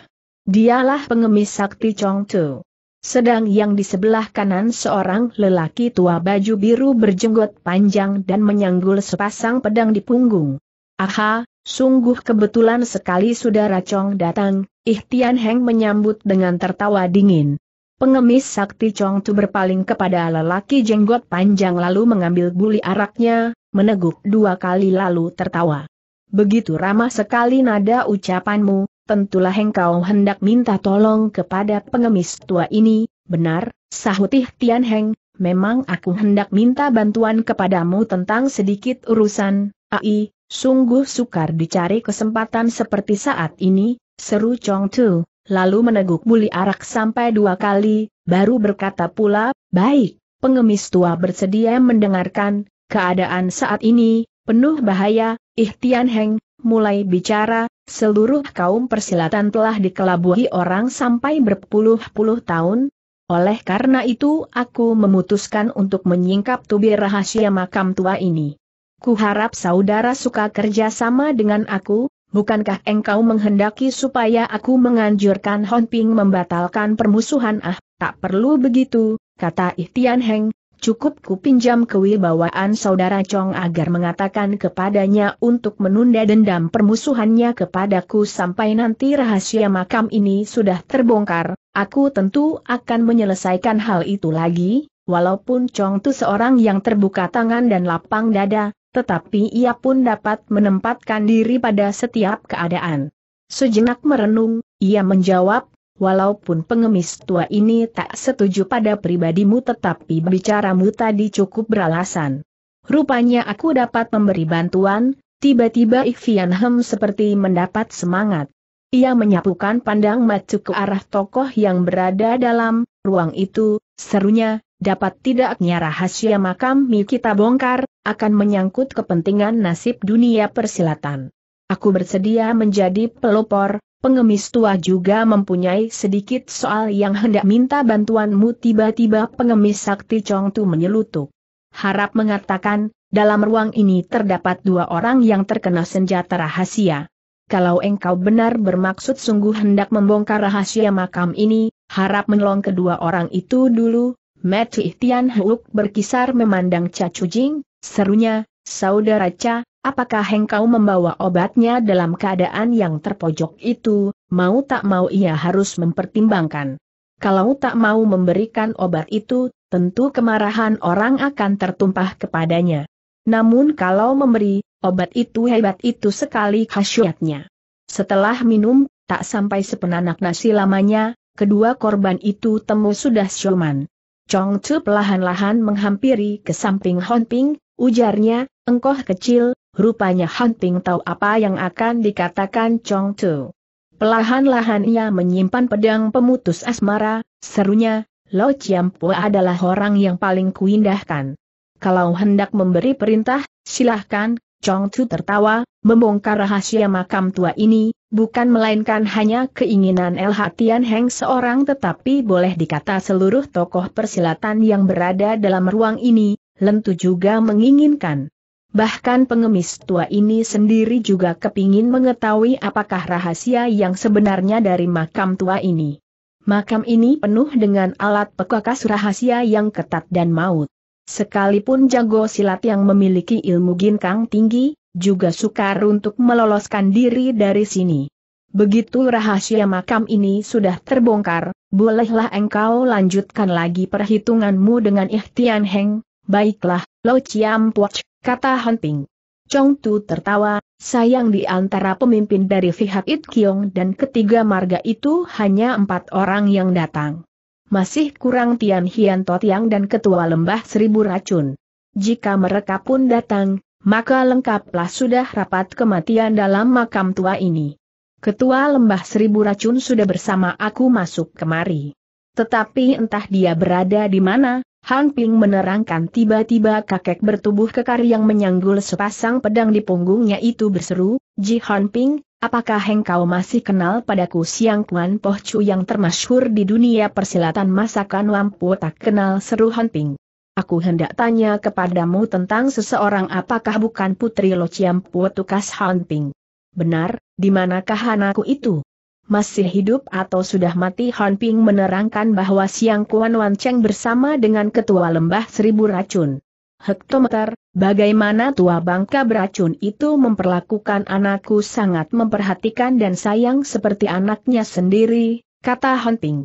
Dialah pengemis sakti Chong Tu. Sedang yang di sebelah kanan seorang lelaki tua baju biru berjenggot panjang dan menyanggul sepasang pedang di punggung. Aha, sungguh kebetulan sekali saudara Chong datang, Ihtian Heng menyambut dengan tertawa dingin. Pengemis sakti Chong Tu berpaling kepada lelaki jenggot panjang lalu mengambil buli araknya, meneguk dua kali lalu tertawa. Begitu ramah sekali nada ucapanmu, tentulah engkau hendak minta tolong kepada pengemis tua ini, benar, Sahutih Tian Heng, memang aku hendak minta bantuan kepadamu tentang sedikit urusan, ai, sungguh sukar dicari kesempatan seperti saat ini, seru Chong Tu, lalu meneguk buli arak sampai dua kali, baru berkata pula, baik, pengemis tua bersedia mendengarkan, keadaan saat ini, penuh bahaya, Tian Heng, mulai bicara, Seluruh kaum persilatan telah dikelabuhi orang sampai berpuluh-puluh tahun. Oleh karena itu aku memutuskan untuk menyingkap tubir rahasia makam tua ini. Kuharap saudara suka kerja sama dengan aku, bukankah engkau menghendaki supaya aku menganjurkan Honping membatalkan permusuhan ah, tak perlu begitu, kata Ihtian Heng, Cukup pinjam kewibawaan saudara Chong agar mengatakan kepadanya untuk menunda dendam permusuhannya kepadaku sampai nanti rahasia makam ini sudah terbongkar, aku tentu akan menyelesaikan hal itu lagi, walaupun Chong Tu seorang yang terbuka tangan dan lapang dada, tetapi ia pun dapat menempatkan diri pada setiap keadaan. Sejenak merenung, ia menjawab, Walaupun pengemis tua ini tak setuju pada pribadimu tetapi bicaramu tadi cukup beralasan. Rupanya aku dapat memberi bantuan, tiba-tiba Ikfian Hem seperti mendapat semangat. Ia menyapukan pandang macu ke arah tokoh yang berada dalam ruang itu, serunya, dapat tidaknya rahasia makam mi kita bongkar, akan menyangkut kepentingan nasib dunia persilatan. Aku bersedia menjadi pelopor, Pengemis tua juga mempunyai sedikit soal yang hendak minta bantuanmu tiba-tiba pengemis sakti tu menyelutuk. Harap mengatakan, dalam ruang ini terdapat dua orang yang terkena senjata rahasia. Kalau engkau benar bermaksud sungguh hendak membongkar rahasia makam ini, harap menolong kedua orang itu dulu. Matthew Tian Huuk berkisar memandang Cacujing, serunya, Saudara Cha, apakah engkau membawa obatnya dalam keadaan yang terpojok itu, mau tak mau ia harus mempertimbangkan. Kalau tak mau memberikan obat itu, tentu kemarahan orang akan tertumpah kepadanya. Namun kalau memberi, obat itu hebat itu sekali khasiatnya. Setelah minum, tak sampai sepenanak nasi lamanya, kedua korban itu temu sudah siuman. Chong Chu pelahan lahan menghampiri ke samping Hon Ping, Ujarnya, engkoh kecil, rupanya Hunting tahu apa yang akan dikatakan Chong Tu. Pelahan-lahan ia menyimpan pedang pemutus asmara, serunya, Lo Chiampua adalah orang yang paling kuindahkan. Kalau hendak memberi perintah, silahkan, Chong Tu tertawa, membongkar rahasia makam tua ini, bukan melainkan hanya keinginan El Hatian Heng seorang tetapi boleh dikata seluruh tokoh persilatan yang berada dalam ruang ini, Lentu juga menginginkan. Bahkan pengemis tua ini sendiri juga kepingin mengetahui apakah rahasia yang sebenarnya dari makam tua ini. Makam ini penuh dengan alat pekakas rahasia yang ketat dan maut. Sekalipun jago silat yang memiliki ilmu ginkang tinggi, juga sukar untuk meloloskan diri dari sini. Begitu rahasia makam ini sudah terbongkar, bolehlah engkau lanjutkan lagi perhitunganmu dengan Ihtian Heng, Baiklah, Lo Chiam Poch, kata Hunting. Chong Tu tertawa, sayang di antara pemimpin dari pihak It Kiong dan ketiga marga itu hanya empat orang yang datang. Masih kurang Tian Hian Tot Yang dan Ketua Lembah Seribu Racun. Jika mereka pun datang, maka lengkaplah sudah rapat kematian dalam makam tua ini. Ketua Lembah Seribu Racun sudah bersama aku masuk kemari. Tetapi entah dia berada di mana, Han Ping menerangkan tiba-tiba kakek bertubuh kekar yang menyanggul sepasang pedang di punggungnya itu berseru, Ji Han Ping, apakah engkau masih kenal padaku Siang Kuan Poh Chu yang termasyhur di dunia persilatan masakan lampu tak kenal seru Han Ping. Aku hendak tanya kepadamu tentang seseorang apakah bukan putri Lo Chiam Puo Tukas Han Ping. Benar, di manakah anakku itu? masih hidup atau sudah mati Han Ping menerangkan bahwa Siang Kuan Wan Cheng bersama dengan ketua lembah seribu racun. Hektometer, bagaimana tua bangka beracun itu memperlakukan anakku sangat memperhatikan dan sayang seperti anaknya sendiri, kata Han Ping.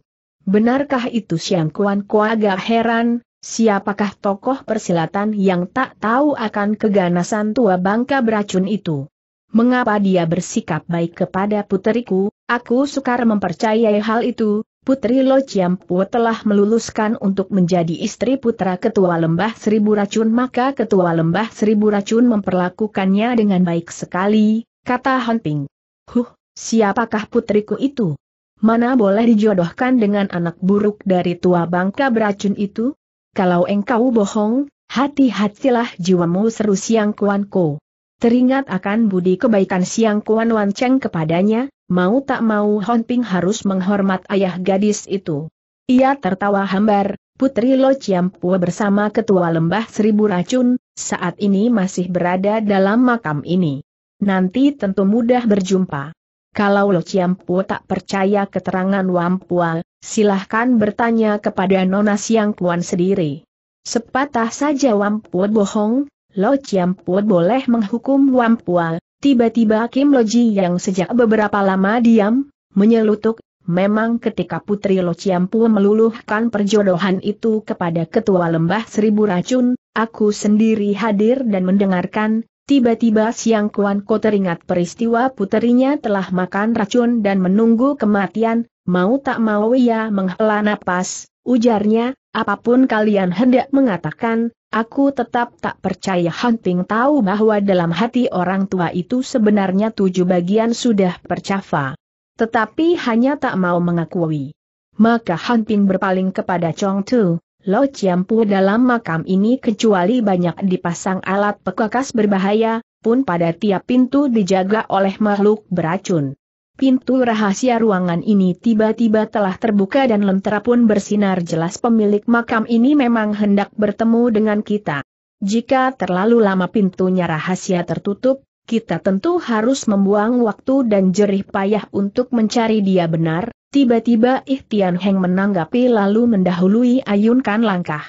Benarkah itu Siang Kuan Ku agak heran, siapakah tokoh persilatan yang tak tahu akan keganasan tua bangka beracun itu? Mengapa dia bersikap baik kepada puteriku, Aku sukar mempercayai hal itu, Putri Lo Chiampu telah meluluskan untuk menjadi istri putra Ketua Lembah Seribu Racun maka Ketua Lembah Seribu Racun memperlakukannya dengan baik sekali, kata Ping. Huh, siapakah putriku itu? Mana boleh dijodohkan dengan anak buruk dari tua bangka beracun itu? Kalau engkau bohong, hati-hatilah jiwamu seru siang kuanku. Teringat akan budi kebaikan Siang Kuan Wan Cheng kepadanya, mau tak mau Hon Ping harus menghormat ayah gadis itu. Ia tertawa hambar, Putri Lo Chiam Pua bersama Ketua Lembah Seribu Racun, saat ini masih berada dalam makam ini. Nanti tentu mudah berjumpa. Kalau Lo Chiam Pua tak percaya keterangan Pua, silahkan bertanya kepada Nona Siang Kuan sendiri. Sepatah saja Pua bohong, Lo Pua boleh menghukum Wampua, tiba-tiba Kim Loji yang sejak beberapa lama diam, menyelutuk, memang ketika Putri Lo Pua meluluhkan perjodohan itu kepada Ketua Lembah Seribu Racun, aku sendiri hadir dan mendengarkan, tiba-tiba Siang Kuan Ko teringat peristiwa putrinya telah makan racun dan menunggu kematian, mau tak mau ia menghela napas, ujarnya, apapun kalian hendak mengatakan, Aku tetap tak percaya Hunting tahu bahwa dalam hati orang tua itu sebenarnya tujuh bagian sudah percava. Tetapi hanya tak mau mengakui. Maka Hunting berpaling kepada Chong Tu, Lo Chiampu dalam makam ini kecuali banyak dipasang alat pekakas berbahaya, pun pada tiap pintu dijaga oleh makhluk beracun. Pintu rahasia ruangan ini tiba-tiba telah terbuka dan lentera pun bersinar jelas pemilik makam ini memang hendak bertemu dengan kita. Jika terlalu lama pintunya rahasia tertutup, kita tentu harus membuang waktu dan jerih payah untuk mencari dia benar, tiba-tiba Ihtian Heng menanggapi lalu mendahului ayunkan langkah.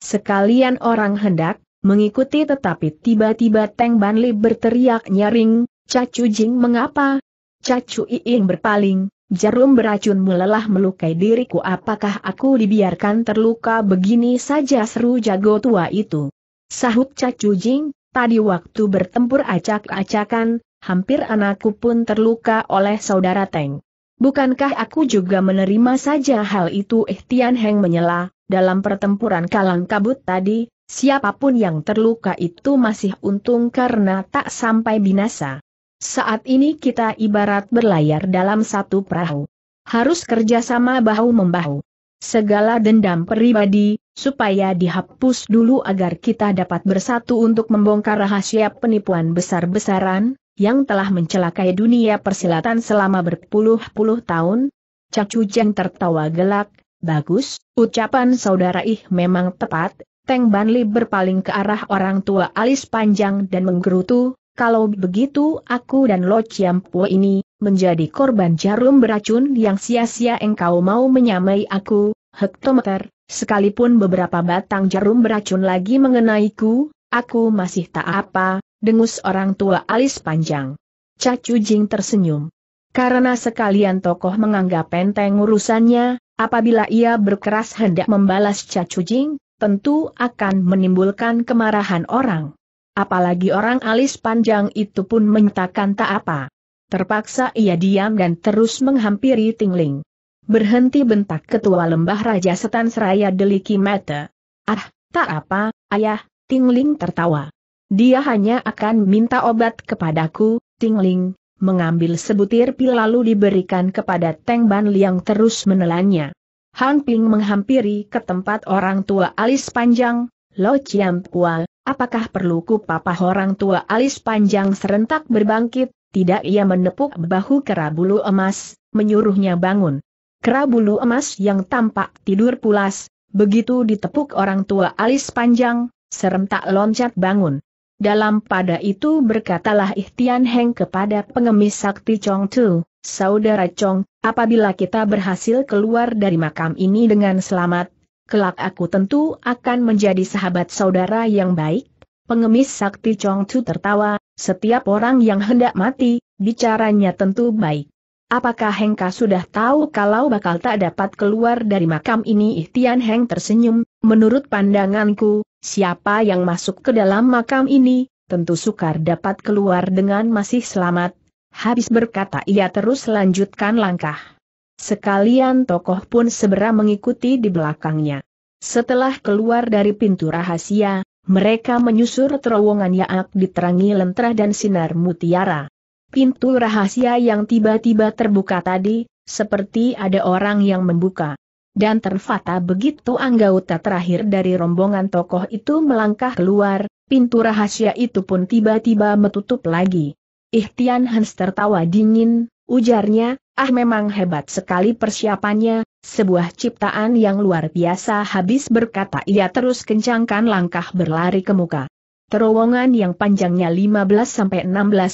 Sekalian orang hendak mengikuti tetapi tiba-tiba Teng Banli berteriak nyaring, Cacu Jing mengapa, Cacu Iing berpaling, jarum beracun melelah melukai diriku apakah aku dibiarkan terluka begini saja seru jago tua itu. Sahut Cacu Jing, tadi waktu bertempur acak-acakan, hampir anakku pun terluka oleh saudara Teng. Bukankah aku juga menerima saja hal itu eh Heng menyela, dalam pertempuran kalang kabut tadi, siapapun yang terluka itu masih untung karena tak sampai binasa. Saat ini kita ibarat berlayar dalam satu perahu. Harus kerjasama bahu-membahu. Segala dendam pribadi, supaya dihapus dulu agar kita dapat bersatu untuk membongkar rahasia penipuan besar-besaran, yang telah mencelakai dunia persilatan selama berpuluh-puluh tahun. Cacu Jeng tertawa gelak, bagus, ucapan saudara ih memang tepat, Teng Banli berpaling ke arah orang tua alis panjang dan menggerutu, kalau begitu aku dan Lo Chiampo ini, menjadi korban jarum beracun yang sia-sia engkau mau menyamai aku, hektometer, sekalipun beberapa batang jarum beracun lagi mengenaiku, aku masih tak apa, dengus orang tua alis panjang. Cacu Jing tersenyum. Karena sekalian tokoh menganggap penting urusannya, apabila ia berkeras hendak membalas Cacu Jing, tentu akan menimbulkan kemarahan orang. Apalagi orang alis panjang itu pun menyatakan tak apa. Terpaksa ia diam dan terus menghampiri Tingling. Berhenti bentak ketua lembah Raja Setan Seraya Deliki Mata. Ah, tak apa, ayah, Tingling tertawa. Dia hanya akan minta obat kepadaku, Tingling, mengambil sebutir pil lalu diberikan kepada Teng Ban Liang terus menelannya. Han Ping menghampiri ke tempat orang tua alis panjang, Lo Chiam Pua, Apakah perlu kupapa orang tua alis panjang serentak berbangkit, tidak ia menepuk bahu kerabulu emas, menyuruhnya bangun. Kerabulu emas yang tampak tidur pulas, begitu ditepuk orang tua alis panjang, serentak loncat bangun. Dalam pada itu berkatalah Ihtian Heng kepada pengemis sakti Chong Tu, Saudara Chong, apabila kita berhasil keluar dari makam ini dengan selamat, kelak aku tentu akan menjadi sahabat saudara yang baik. Pengemis sakti Chong Chu tertawa, setiap orang yang hendak mati, bicaranya tentu baik. Apakah Hengka sudah tahu kalau bakal tak dapat keluar dari makam ini? Ihtian Heng tersenyum, menurut pandanganku, siapa yang masuk ke dalam makam ini, tentu sukar dapat keluar dengan masih selamat. Habis berkata ia terus lanjutkan langkah. Sekalian tokoh pun segera mengikuti di belakangnya. Setelah keluar dari pintu rahasia, mereka menyusur terowongan Yaak diterangi lentera dan sinar mutiara. Pintu rahasia yang tiba-tiba terbuka tadi, seperti ada orang yang membuka. Dan terfata begitu anggota terakhir dari rombongan tokoh itu melangkah keluar, pintu rahasia itu pun tiba-tiba tertutup lagi. Ihtian Hans tertawa dingin, Ujarnya, ah memang hebat sekali persiapannya, sebuah ciptaan yang luar biasa habis berkata ia terus kencangkan langkah berlari ke muka. Terowongan yang panjangnya 15-16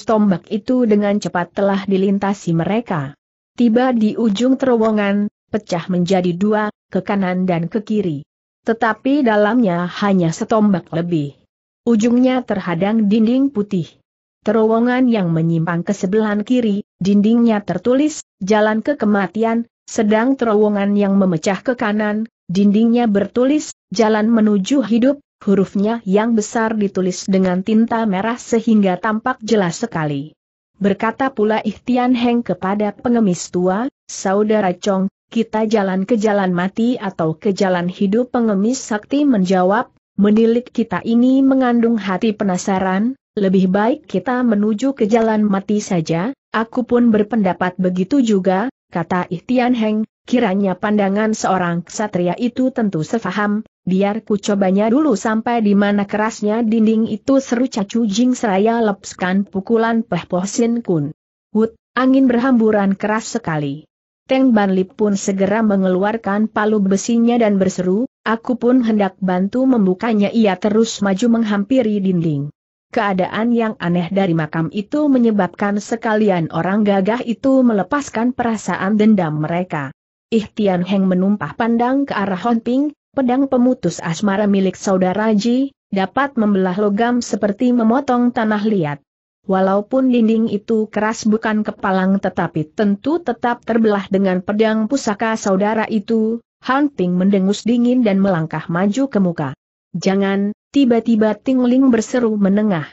tombak itu dengan cepat telah dilintasi mereka. Tiba di ujung terowongan, pecah menjadi dua, ke kanan dan ke kiri. Tetapi dalamnya hanya setombak lebih. Ujungnya terhadang dinding putih. Terowongan yang menyimpang ke sebelah kiri, dindingnya tertulis, jalan ke kematian, sedang terowongan yang memecah ke kanan, dindingnya bertulis, jalan menuju hidup, hurufnya yang besar ditulis dengan tinta merah sehingga tampak jelas sekali. Berkata pula Ihtian Heng kepada pengemis tua, Saudara Chong, kita jalan ke jalan mati atau ke jalan hidup pengemis sakti menjawab, menilik kita ini mengandung hati penasaran, lebih baik kita menuju ke jalan mati saja, aku pun berpendapat begitu juga, kata Ihtian Heng, kiranya pandangan seorang ksatria itu tentu sefaham, biar ku cobanya dulu sampai di mana kerasnya dinding itu seru cacu jing seraya lepskan pukulan Peh Pohsin Kun. Wut, angin berhamburan keras sekali. Teng Lip pun segera mengeluarkan palu besinya dan berseru, aku pun hendak bantu membukanya ia terus maju menghampiri dinding. Keadaan yang aneh dari makam itu menyebabkan sekalian orang gagah itu melepaskan perasaan dendam mereka. Ihtian Heng menumpah pandang ke arah Honping, pedang pemutus asmara milik saudara Ji, dapat membelah logam seperti memotong tanah liat. Walaupun dinding itu keras bukan kepalang tetapi tentu tetap terbelah dengan pedang pusaka saudara itu, Hunting mendengus dingin dan melangkah maju ke muka. Jangan, tiba-tiba Tingling berseru menengah.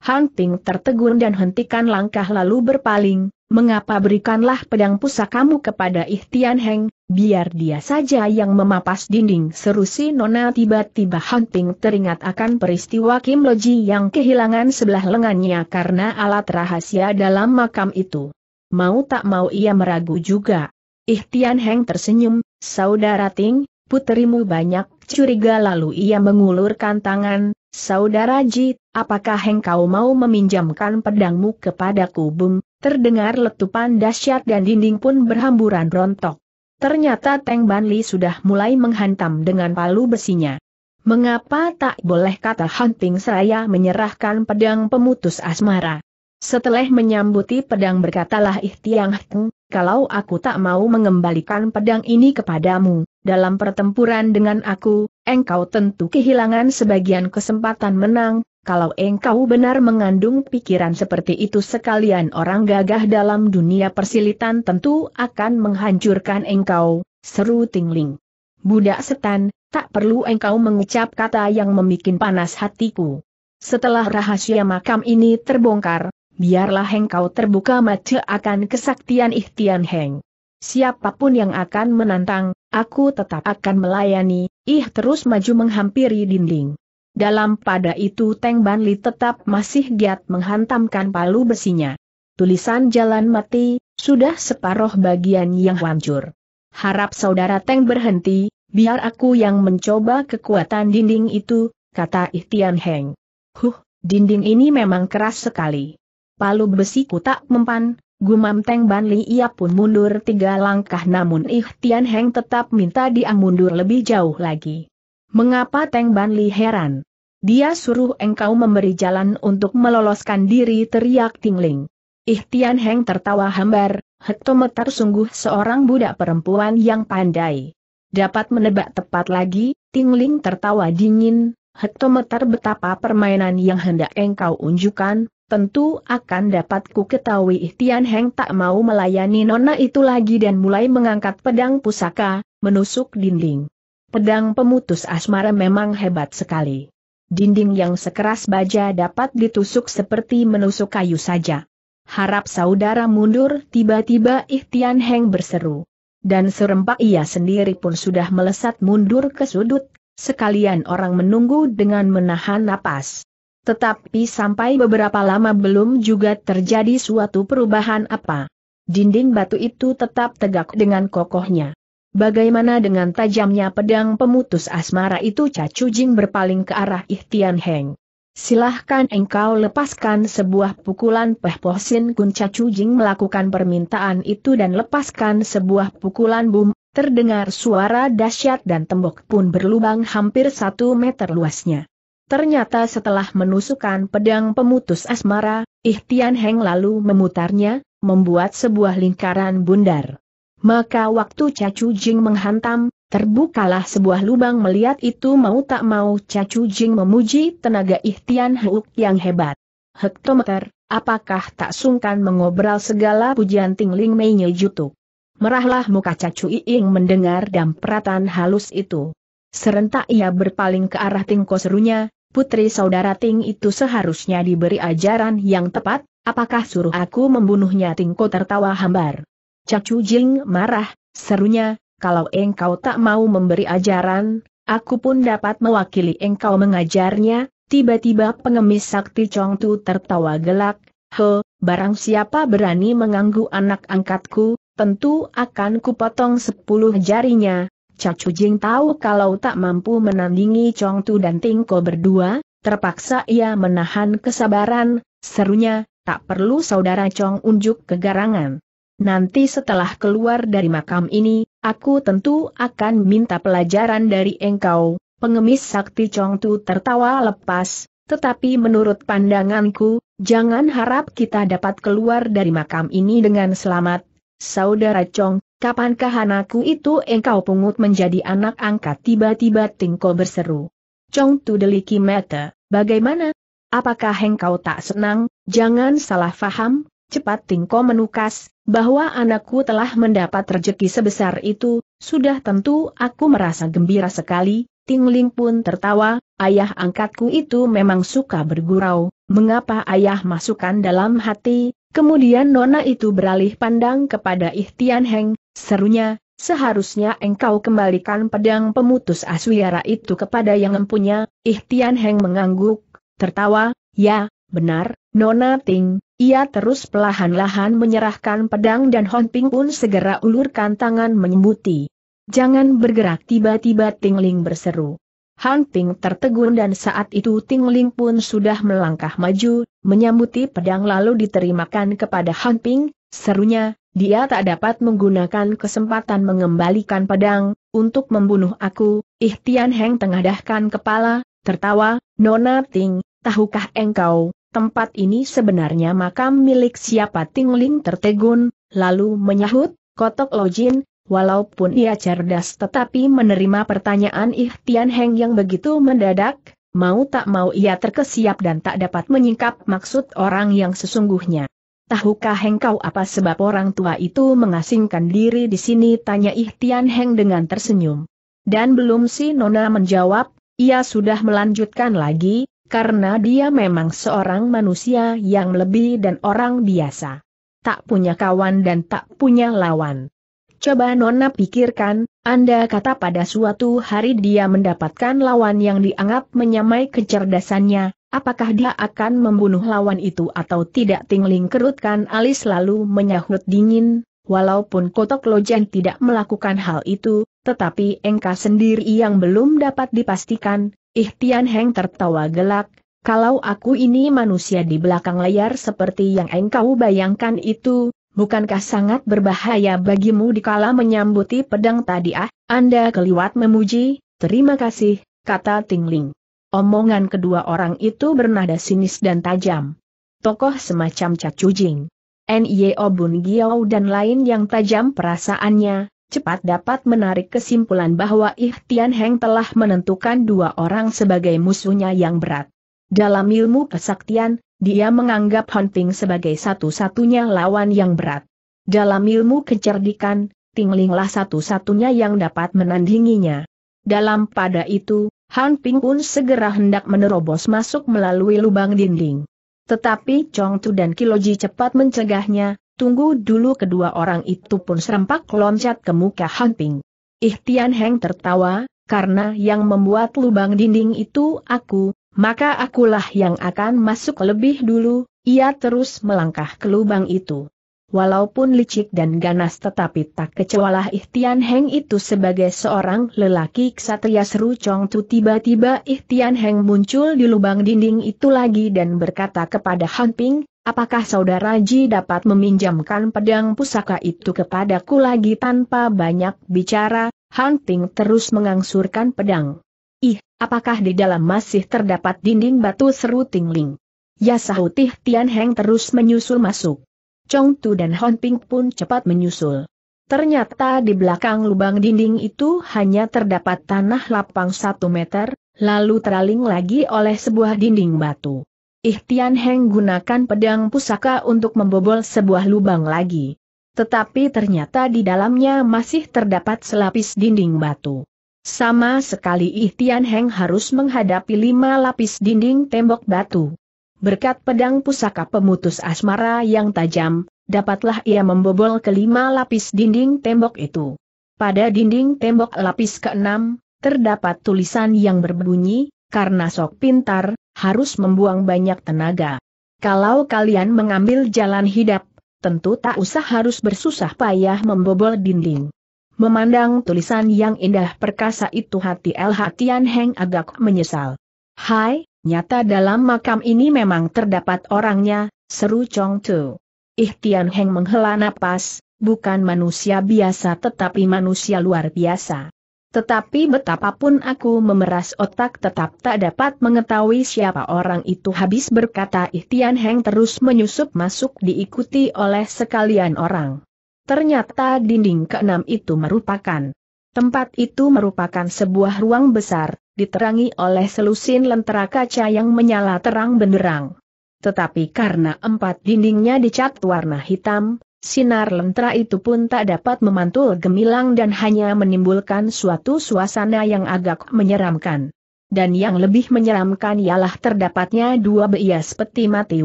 Hang Ping tertegun dan hentikan langkah lalu berpaling, mengapa berikanlah pedang pusakamu kepada Ihtian Heng, biar dia saja yang memapas dinding seru si Nona tiba-tiba Hang Ping teringat akan peristiwa Kim Loji yang kehilangan sebelah lengannya karena alat rahasia dalam makam itu. Mau tak mau ia meragu juga. Ihtian Heng tersenyum, saudara Ting, puterimu banyak curiga lalu ia mengulurkan tangan, Saudara Jit, apakah engkau mau meminjamkan pedangmu kepada kubung? Terdengar letupan dahsyat dan dinding pun berhamburan rontok. Ternyata Teng Banli sudah mulai menghantam dengan palu besinya. Mengapa tak boleh kata hunting saya menyerahkan pedang pemutus asmara? Setelah menyambuti pedang berkatalah Ihtiang Heng, kalau aku tak mau mengembalikan pedang ini kepadamu, dalam pertempuran dengan aku, engkau tentu kehilangan sebagian kesempatan menang, kalau engkau benar mengandung pikiran seperti itu sekalian orang gagah dalam dunia persilitan tentu akan menghancurkan engkau, seru Tingling. Budak setan, tak perlu engkau mengucap kata yang memikin panas hatiku. Setelah rahasia makam ini terbongkar, biarlah Heng terbuka mata akan kesaktian ihtian Heng. Siapapun yang akan menantang, aku tetap akan melayani, ih terus maju menghampiri dinding. Dalam pada itu Teng Banli tetap masih giat menghantamkan palu besinya. Tulisan jalan mati, sudah separuh bagian yang hancur. Harap saudara Teng berhenti, biar aku yang mencoba kekuatan dinding itu, kata Ihtian Heng. Huh, dinding ini memang keras sekali palu besiku tak mempan, gumam Teng Ban ia pun mundur tiga langkah namun Ih Tian Heng tetap minta dia mundur lebih jauh lagi. Mengapa Teng Ban heran? Dia suruh engkau memberi jalan untuk meloloskan diri teriak Tingling. Ih Tian Heng tertawa hambar, hektometer sungguh seorang budak perempuan yang pandai. Dapat menebak tepat lagi, Tingling tertawa dingin, hektometer betapa permainan yang hendak engkau unjukkan, tentu akan dapat ku ketahui Ihtian Heng tak mau melayani nona itu lagi dan mulai mengangkat pedang pusaka, menusuk dinding. Pedang pemutus asmara memang hebat sekali. Dinding yang sekeras baja dapat ditusuk seperti menusuk kayu saja. Harap saudara mundur, tiba-tiba Ihtian Heng berseru. Dan serempak ia sendiri pun sudah melesat mundur ke sudut, sekalian orang menunggu dengan menahan napas. Tetapi sampai beberapa lama belum juga terjadi suatu perubahan apa. Dinding batu itu tetap tegak dengan kokohnya. Bagaimana dengan tajamnya pedang pemutus asmara itu Cacu Jing berpaling ke arah Ihtian Heng. Silahkan engkau lepaskan sebuah pukulan Peh Pohsin Kun Cacu Jing melakukan permintaan itu dan lepaskan sebuah pukulan bum, terdengar suara dahsyat dan tembok pun berlubang hampir satu meter luasnya. Ternyata setelah menusukkan pedang pemutus asmara, Ihtian Heng lalu memutarnya, membuat sebuah lingkaran bundar. Maka waktu Cacu Jing menghantam, terbukalah sebuah lubang melihat itu mau tak mau Cacu Jing memuji tenaga Ihtian Huk yang hebat. Hektometer, apakah tak sungkan mengobrol segala pujian tingling Mei Jutu? Merahlah muka Cacu Iing mendengar dampratan halus itu. Serentak ia berpaling ke arah Tingko serunya, Putri saudara Ting itu seharusnya diberi ajaran yang tepat, apakah suruh aku membunuhnya Tingko tertawa hambar. Cacu Jing marah, serunya, kalau engkau tak mau memberi ajaran, aku pun dapat mewakili engkau mengajarnya, tiba-tiba pengemis sakti Chong Tu tertawa gelak, he, barang siapa berani mengganggu anak angkatku, tentu akan kupotong sepuluh jarinya, Cacu Jing tahu kalau tak mampu menandingi Chong Tu dan Tingko berdua, terpaksa ia menahan kesabaran, serunya, tak perlu saudara Chong unjuk kegarangan. Nanti setelah keluar dari makam ini, aku tentu akan minta pelajaran dari engkau, pengemis sakti Chong Tu tertawa lepas, tetapi menurut pandanganku, jangan harap kita dapat keluar dari makam ini dengan selamat. Saudara Chong, Kapankah anakku itu engkau pungut menjadi anak angkat tiba-tiba Tingko berseru. Chong tu deliki mata, bagaimana? Apakah engkau tak senang? Jangan salah faham, cepat Tingko menukas, bahwa anakku telah mendapat rejeki sebesar itu, sudah tentu aku merasa gembira sekali, Tingling pun tertawa, ayah angkatku itu memang suka bergurau, mengapa ayah masukkan dalam hati, kemudian nona itu beralih pandang kepada Ihtian Heng, Serunya, seharusnya engkau kembalikan pedang pemutus aswiara itu kepada yang empunya, Ihtian Heng mengangguk, tertawa, ya, benar, Nona Ting, ia terus pelahan-lahan menyerahkan pedang dan Hon pun segera ulurkan tangan menyembuti. Jangan bergerak tiba-tiba Tingling berseru. Han tertegun dan saat itu Tingling pun sudah melangkah maju, menyambuti pedang lalu diterimakan kepada Han serunya, dia tak dapat menggunakan kesempatan mengembalikan pedang, untuk membunuh aku, Ihtian Heng tengadahkan kepala, tertawa, Nona Ting, tahukah engkau, tempat ini sebenarnya makam milik siapa Ting Ling tertegun, lalu menyahut, kotok Lojin, walaupun ia cerdas tetapi menerima pertanyaan Ihtian Heng yang begitu mendadak, mau tak mau ia terkesiap dan tak dapat menyingkap maksud orang yang sesungguhnya. Tahukah engkau apa sebab orang tua itu mengasingkan diri di sini? Tanya Ihtian Heng dengan tersenyum. Dan belum si Nona menjawab, ia sudah melanjutkan lagi, karena dia memang seorang manusia yang lebih dan orang biasa. Tak punya kawan dan tak punya lawan. Coba Nona pikirkan, Anda kata pada suatu hari dia mendapatkan lawan yang dianggap menyamai kecerdasannya, Apakah dia akan membunuh lawan itu atau tidak tingling kerutkan alis lalu menyahut dingin, walaupun kotok Lojen tidak melakukan hal itu, tetapi engka sendiri yang belum dapat dipastikan, Ihtian Heng tertawa gelak, kalau aku ini manusia di belakang layar seperti yang engkau bayangkan itu, bukankah sangat berbahaya bagimu dikala menyambuti pedang tadi ah, Anda keliwat memuji, terima kasih, kata Tingling. Omongan kedua orang itu bernada sinis dan tajam. Tokoh semacam Cak Cujing, N.Y.O. Bun Giau dan lain yang tajam perasaannya, cepat dapat menarik kesimpulan bahwa Ihtian Heng telah menentukan dua orang sebagai musuhnya yang berat. Dalam ilmu kesaktian, dia menganggap Hunting sebagai satu-satunya lawan yang berat. Dalam ilmu kecerdikan, Tinglinglah satu-satunya yang dapat menandinginya. Dalam pada itu, Han Ping pun segera hendak menerobos masuk melalui lubang dinding. Tetapi Chong Tu dan Kiloji cepat mencegahnya, tunggu dulu kedua orang itu pun serempak loncat ke muka Han Ping. Ihtian Heng tertawa, karena yang membuat lubang dinding itu aku, maka akulah yang akan masuk lebih dulu, ia terus melangkah ke lubang itu. Walaupun licik dan ganas tetapi tak kecualah Ihtian Heng itu sebagai seorang lelaki ksatria seru Chong Tu tiba-tiba Ihtian Heng muncul di lubang dinding itu lagi dan berkata kepada Han Ping, apakah saudara Ji dapat meminjamkan pedang pusaka itu kepadaku lagi tanpa banyak bicara, Han Ping terus mengangsurkan pedang. Ih, apakah di dalam masih terdapat dinding batu seru tingling? Ya sahutih ihtian Heng terus menyusul masuk. Chong Tu dan Hon Ping pun cepat menyusul. Ternyata di belakang lubang dinding itu hanya terdapat tanah lapang satu meter, lalu teraling lagi oleh sebuah dinding batu. Ihtian Heng gunakan pedang pusaka untuk membobol sebuah lubang lagi. Tetapi ternyata di dalamnya masih terdapat selapis dinding batu. Sama sekali Ihtian Heng harus menghadapi lima lapis dinding tembok batu berkat pedang pusaka pemutus asmara yang tajam, dapatlah ia membobol kelima lapis dinding tembok itu. Pada dinding tembok lapis keenam, terdapat tulisan yang berbunyi, karena sok pintar, harus membuang banyak tenaga. Kalau kalian mengambil jalan hidup, tentu tak usah harus bersusah payah membobol dinding. Memandang tulisan yang indah perkasa itu hati El Hatian Heng agak menyesal. Hai, Nyata dalam makam ini memang terdapat orangnya, seru Chong Tu. Ih Heng menghela napas, bukan manusia biasa tetapi manusia luar biasa. Tetapi betapapun aku memeras otak tetap tak dapat mengetahui siapa orang itu habis berkata Ihtian Heng terus menyusup masuk diikuti oleh sekalian orang. Ternyata dinding keenam itu merupakan Tempat itu merupakan sebuah ruang besar, diterangi oleh selusin lentera kaca yang menyala terang benderang. Tetapi karena empat dindingnya dicat warna hitam, sinar lentera itu pun tak dapat memantul gemilang dan hanya menimbulkan suatu suasana yang agak menyeramkan. Dan yang lebih menyeramkan ialah terdapatnya dua beias peti mati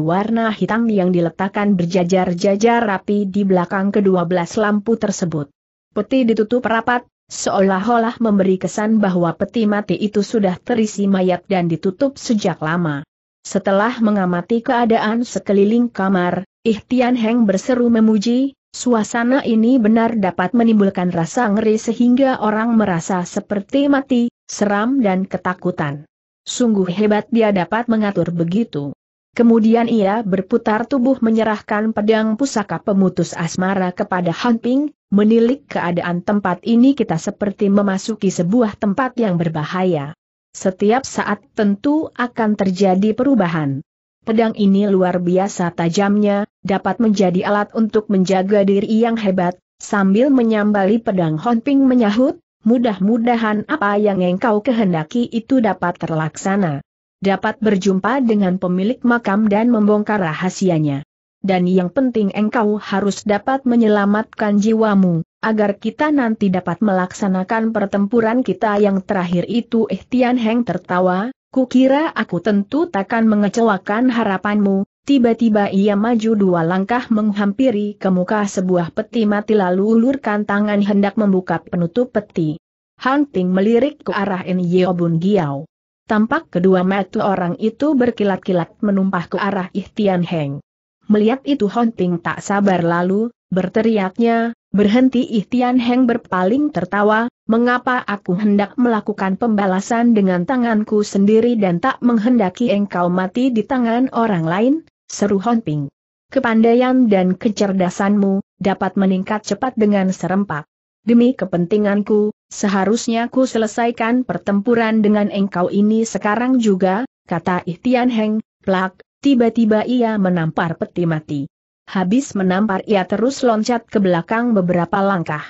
warna hitam yang diletakkan berjajar-jajar rapi di belakang kedua belas lampu tersebut. Peti ditutup rapat, Seolah-olah memberi kesan bahwa peti mati itu sudah terisi mayat dan ditutup sejak lama. Setelah mengamati keadaan sekeliling kamar, Ihtian Heng berseru memuji, suasana ini benar dapat menimbulkan rasa ngeri sehingga orang merasa seperti mati, seram dan ketakutan. Sungguh hebat dia dapat mengatur begitu. Kemudian ia berputar tubuh menyerahkan pedang pusaka pemutus asmara kepada Han Ping, menilik keadaan tempat ini kita seperti memasuki sebuah tempat yang berbahaya. Setiap saat tentu akan terjadi perubahan. Pedang ini luar biasa tajamnya, dapat menjadi alat untuk menjaga diri yang hebat, sambil menyambali pedang Han Ping menyahut, mudah-mudahan apa yang engkau kehendaki itu dapat terlaksana dapat berjumpa dengan pemilik makam dan membongkar rahasianya. Dan yang penting engkau harus dapat menyelamatkan jiwamu, agar kita nanti dapat melaksanakan pertempuran kita yang terakhir itu Eh Tian Heng tertawa, kukira aku tentu takkan mengecewakan harapanmu, tiba-tiba ia maju dua langkah menghampiri ke muka sebuah peti mati lalu ulurkan tangan hendak membuka penutup peti. Hunting melirik ke arah Nyeobun Yeobun Giao. Tampak kedua mata orang itu berkilat-kilat menumpah ke arah Ihtian Heng. Melihat itu Hon Ting tak sabar lalu, berteriaknya, berhenti Ihtian Heng berpaling tertawa, mengapa aku hendak melakukan pembalasan dengan tanganku sendiri dan tak menghendaki engkau mati di tangan orang lain, seru Hon Ting. Kepandaian dan kecerdasanmu, dapat meningkat cepat dengan serempak. Demi kepentinganku, Seharusnya ku selesaikan pertempuran dengan engkau ini sekarang juga, kata Ihtian Heng, plak, tiba-tiba ia menampar peti mati. Habis menampar ia terus loncat ke belakang beberapa langkah.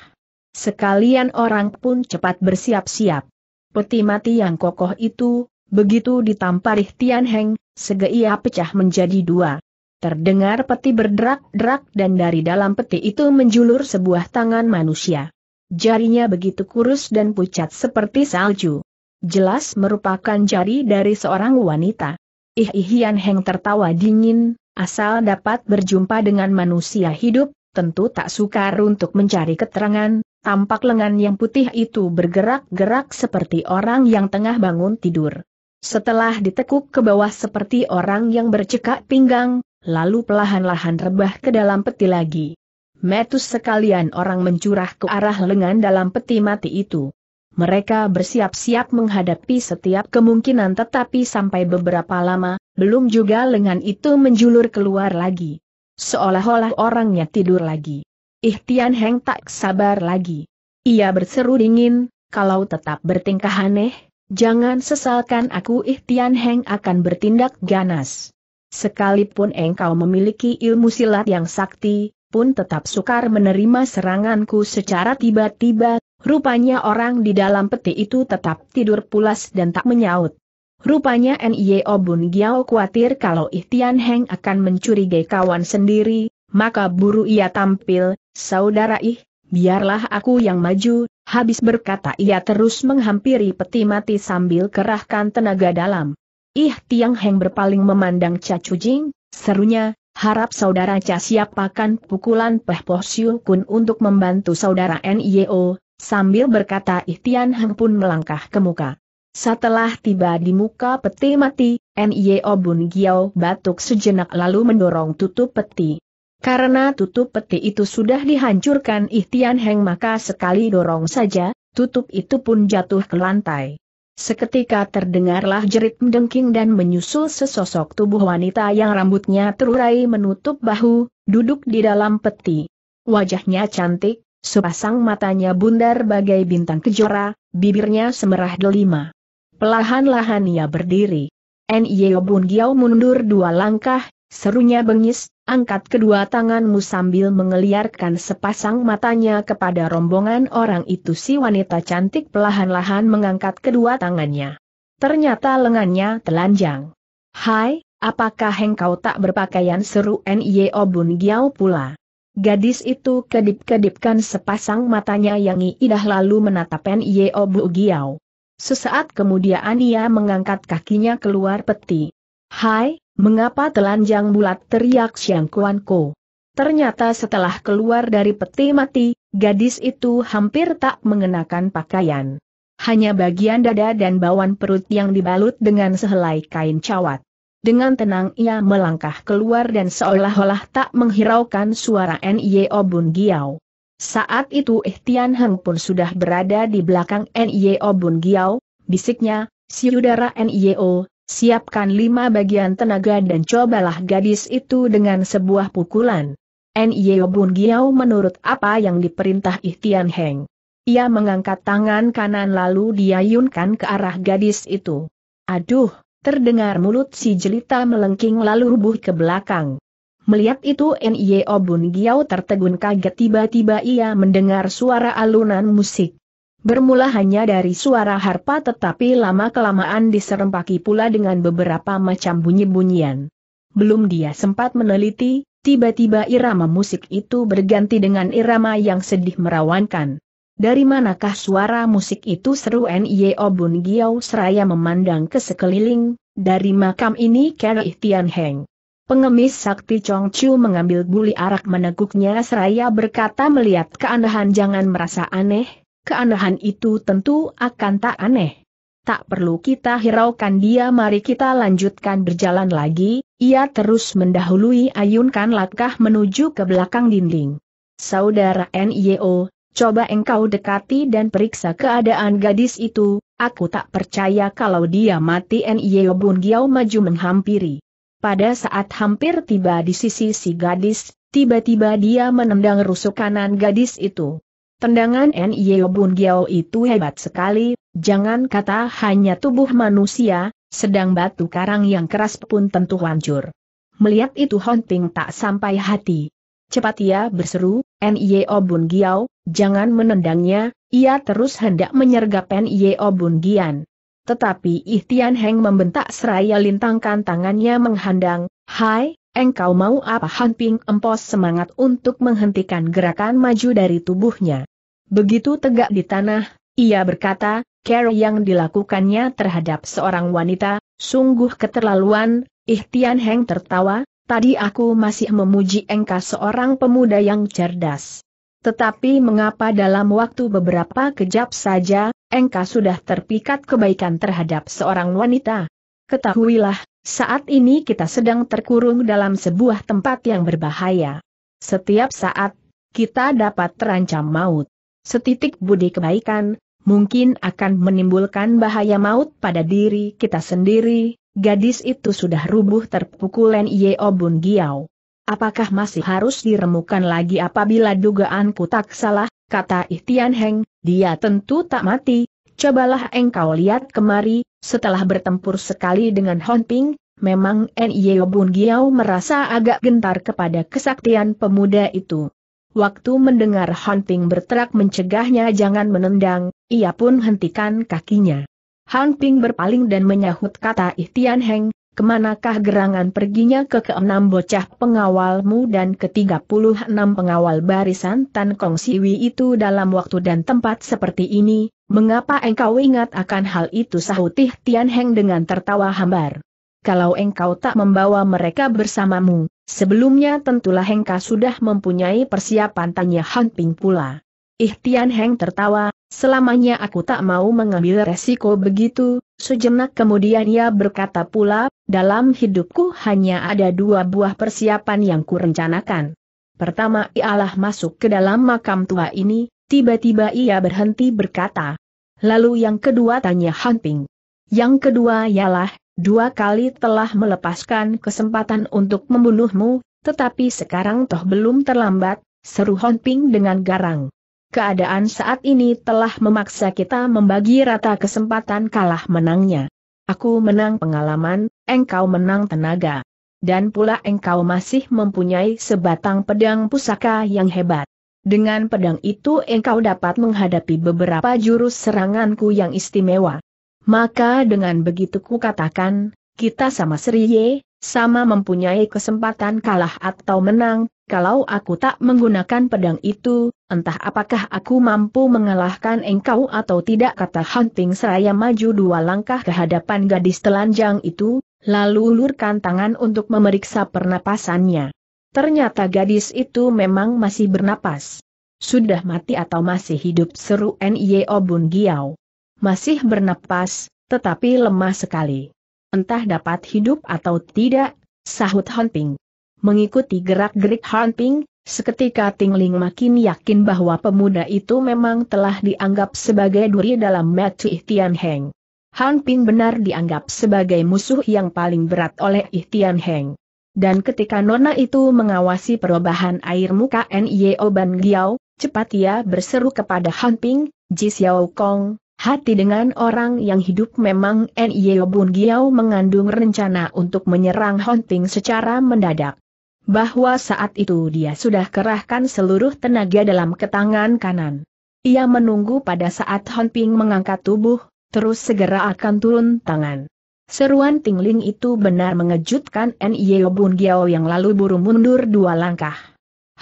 Sekalian orang pun cepat bersiap-siap. Peti mati yang kokoh itu, begitu ditampar Ihtian Heng, sege ia pecah menjadi dua. Terdengar peti berderak-derak dan dari dalam peti itu menjulur sebuah tangan manusia. Jarinya begitu kurus dan pucat seperti salju. Jelas merupakan jari dari seorang wanita. Ih Ihian Heng tertawa dingin, asal dapat berjumpa dengan manusia hidup, tentu tak sukar untuk mencari keterangan, tampak lengan yang putih itu bergerak-gerak seperti orang yang tengah bangun tidur. Setelah ditekuk ke bawah seperti orang yang bercekak pinggang, lalu pelahan lahan rebah ke dalam peti lagi metus sekalian orang mencurah ke arah lengan dalam peti mati itu. Mereka bersiap-siap menghadapi setiap kemungkinan tetapi sampai beberapa lama, belum juga lengan itu menjulur keluar lagi. Seolah-olah orangnya tidur lagi. Ihtian Heng tak sabar lagi. Ia berseru dingin, kalau tetap bertingkah aneh, jangan sesalkan aku Ihtian Heng akan bertindak ganas. Sekalipun engkau memiliki ilmu silat yang sakti, pun tetap sukar menerima seranganku secara tiba-tiba, rupanya orang di dalam peti itu tetap tidur pulas dan tak menyaut. Rupanya N.I.O. Bun Giao khawatir kalau Ihtian Heng akan mencurigai kawan sendiri, maka buru ia tampil, saudara ih, biarlah aku yang maju, habis berkata ia terus menghampiri peti mati sambil kerahkan tenaga dalam. Ih Tiang Heng berpaling memandang Cacu Jing, serunya, Harap saudara Cha siapakan pukulan Peh Poh Siu Kun untuk membantu saudara NIO, sambil berkata Ihtian Heng pun melangkah ke muka. Setelah tiba di muka peti mati, NIO Bun giao batuk sejenak lalu mendorong tutup peti. Karena tutup peti itu sudah dihancurkan Ihtian Heng maka sekali dorong saja, tutup itu pun jatuh ke lantai. Seketika terdengarlah jerit mendengking dan menyusul sesosok tubuh wanita yang rambutnya terurai menutup bahu, duduk di dalam peti. Wajahnya cantik, sepasang matanya bundar bagai bintang kejora, bibirnya semerah delima. Pelahan-lahan ia berdiri. Nyeobun Giao mundur dua langkah, Serunya bengis, angkat kedua tanganmu sambil mengeliarkan sepasang matanya kepada rombongan orang itu si wanita cantik pelahan lahan mengangkat kedua tangannya. Ternyata lengannya telanjang. Hai, apakah engkau tak berpakaian seru N.Y.O. Bun Giao pula? Gadis itu kedip-kedipkan sepasang matanya yang iidah lalu menatap N.Y.O. Bu Giao. Sesaat kemudian ia mengangkat kakinya keluar peti. Hai, Mengapa telanjang bulat teriak Xiang Kuan Ko? Ternyata setelah keluar dari peti mati, gadis itu hampir tak mengenakan pakaian. Hanya bagian dada dan bawan perut yang dibalut dengan sehelai kain cawat. Dengan tenang ia melangkah keluar dan seolah-olah tak menghiraukan suara N.Y.O. Bun Giao. Saat itu Eh Tian Heng pun sudah berada di belakang N.Y.O. Bun Giao, bisiknya, si udara N.Y.O., Siapkan lima bagian tenaga dan cobalah gadis itu dengan sebuah pukulan. N.Y.O. Bun Giao menurut apa yang diperintah Ihtian Heng. Ia mengangkat tangan kanan lalu diayunkan ke arah gadis itu. Aduh, terdengar mulut si jelita melengking lalu rubuh ke belakang. Melihat itu N.Y.O. Bun Giao tertegun kaget tiba-tiba ia mendengar suara alunan musik. Bermula hanya dari suara harpa tetapi lama-kelamaan diserempaki pula dengan beberapa macam bunyi-bunyian. Belum dia sempat meneliti, tiba-tiba irama musik itu berganti dengan irama yang sedih merawankan. Dari manakah suara musik itu seru N.Y.O. Bun Giao seraya memandang ke sekeliling, dari makam ini Kerih Tian Heng. Pengemis sakti Chong Chu mengambil buli arak meneguknya seraya berkata melihat keanehan jangan merasa aneh, keanehan itu tentu akan tak aneh. Tak perlu kita hiraukan dia mari kita lanjutkan berjalan lagi, ia terus mendahului ayunkan langkah menuju ke belakang dinding. Saudara NIO, coba engkau dekati dan periksa keadaan gadis itu, aku tak percaya kalau dia mati NIO Bun Giau maju menghampiri. Pada saat hampir tiba di sisi si gadis, tiba-tiba dia menendang rusuk kanan gadis itu. Tendangan Nio Bun Giao itu hebat sekali, jangan kata hanya tubuh manusia, sedang batu karang yang keras pun tentu hancur. Melihat itu Hunting tak sampai hati. Cepat ia berseru, Nio Bun Giao, jangan menendangnya, ia terus hendak menyergap Nio Bun Gian. Tetapi Ihtian Heng membentak seraya lintangkan tangannya menghadang, Hai, Engkau mau apa Han Ping empos semangat untuk menghentikan gerakan maju dari tubuhnya. Begitu tegak di tanah, ia berkata, care yang dilakukannya terhadap seorang wanita, sungguh keterlaluan, Ihtian Heng tertawa, tadi aku masih memuji engkau seorang pemuda yang cerdas. Tetapi mengapa dalam waktu beberapa kejap saja, engkau sudah terpikat kebaikan terhadap seorang wanita? Ketahuilah, saat ini kita sedang terkurung dalam sebuah tempat yang berbahaya. Setiap saat, kita dapat terancam maut. Setitik budi kebaikan, mungkin akan menimbulkan bahaya maut pada diri kita sendiri, gadis itu sudah rubuh terpukul Yeo Bun Giao. Apakah masih harus diremukan lagi apabila dugaanku tak salah, kata Ihtian Heng, dia tentu tak mati, Cobalah engkau lihat kemari, setelah bertempur sekali dengan Honping, memang N.Y.O. Bun Giau merasa agak gentar kepada kesaktian pemuda itu. Waktu mendengar Ping berterak mencegahnya jangan menendang, ia pun hentikan kakinya. Han Ping berpaling dan menyahut kata Ihtian Heng, kemanakah gerangan perginya ke keenam bocah pengawalmu dan ke enam pengawal barisan Tan Kong Siwi itu dalam waktu dan tempat seperti ini, mengapa engkau ingat akan hal itu sahutih Tian Heng dengan tertawa hambar. Kalau engkau tak membawa mereka bersamamu, sebelumnya tentulah engkau sudah mempunyai persiapan tanya Han Ping pula. Tian Heng tertawa, selamanya aku tak mau mengambil resiko begitu, Sejenak kemudian ia berkata pula, dalam hidupku hanya ada dua buah persiapan yang kurencanakan. Pertama ialah masuk ke dalam makam tua ini, tiba-tiba ia berhenti berkata. Lalu yang kedua tanya Hanping. Yang kedua ialah, dua kali telah melepaskan kesempatan untuk membunuhmu, tetapi sekarang toh belum terlambat, seru Hanping dengan garang keadaan saat ini telah memaksa kita membagi rata kesempatan kalah menangnya. Aku menang pengalaman, engkau menang tenaga. Dan pula engkau masih mempunyai sebatang pedang pusaka yang hebat. Dengan pedang itu engkau dapat menghadapi beberapa jurus seranganku yang istimewa. Maka dengan begitu ku katakan, kita sama seriye, sama mempunyai kesempatan kalah atau menang, kalau aku tak menggunakan pedang itu, entah apakah aku mampu mengalahkan engkau atau tidak kata Hunting seraya maju dua langkah ke hadapan gadis telanjang itu, lalu ulurkan tangan untuk memeriksa pernapasannya. Ternyata gadis itu memang masih bernapas. Sudah mati atau masih hidup seru N.Y.O. Bun Giau. Masih bernapas, tetapi lemah sekali. Entah dapat hidup atau tidak, sahut Hunting. Mengikuti gerak-gerik Han Ping, seketika Tingling makin yakin bahwa pemuda itu memang telah dianggap sebagai duri dalam mata Ihtian Heng. Han Ping benar dianggap sebagai musuh yang paling berat oleh Ihtian Heng. Dan ketika Nona itu mengawasi perubahan air muka N.Y.O. Ban Giao, cepat ia berseru kepada Han Ping, Ji Xiao Kong, Hati dengan orang yang hidup memang N.Y. Bun Giao mengandung rencana untuk menyerang Han Ping secara mendadak bahwa saat itu dia sudah kerahkan seluruh tenaga dalam ketangan kanan. Ia menunggu pada saat Hon Ping mengangkat tubuh, terus segera akan turun tangan. Seruan tingling itu benar mengejutkan N.Y. Bun Giao yang lalu buru mundur dua langkah.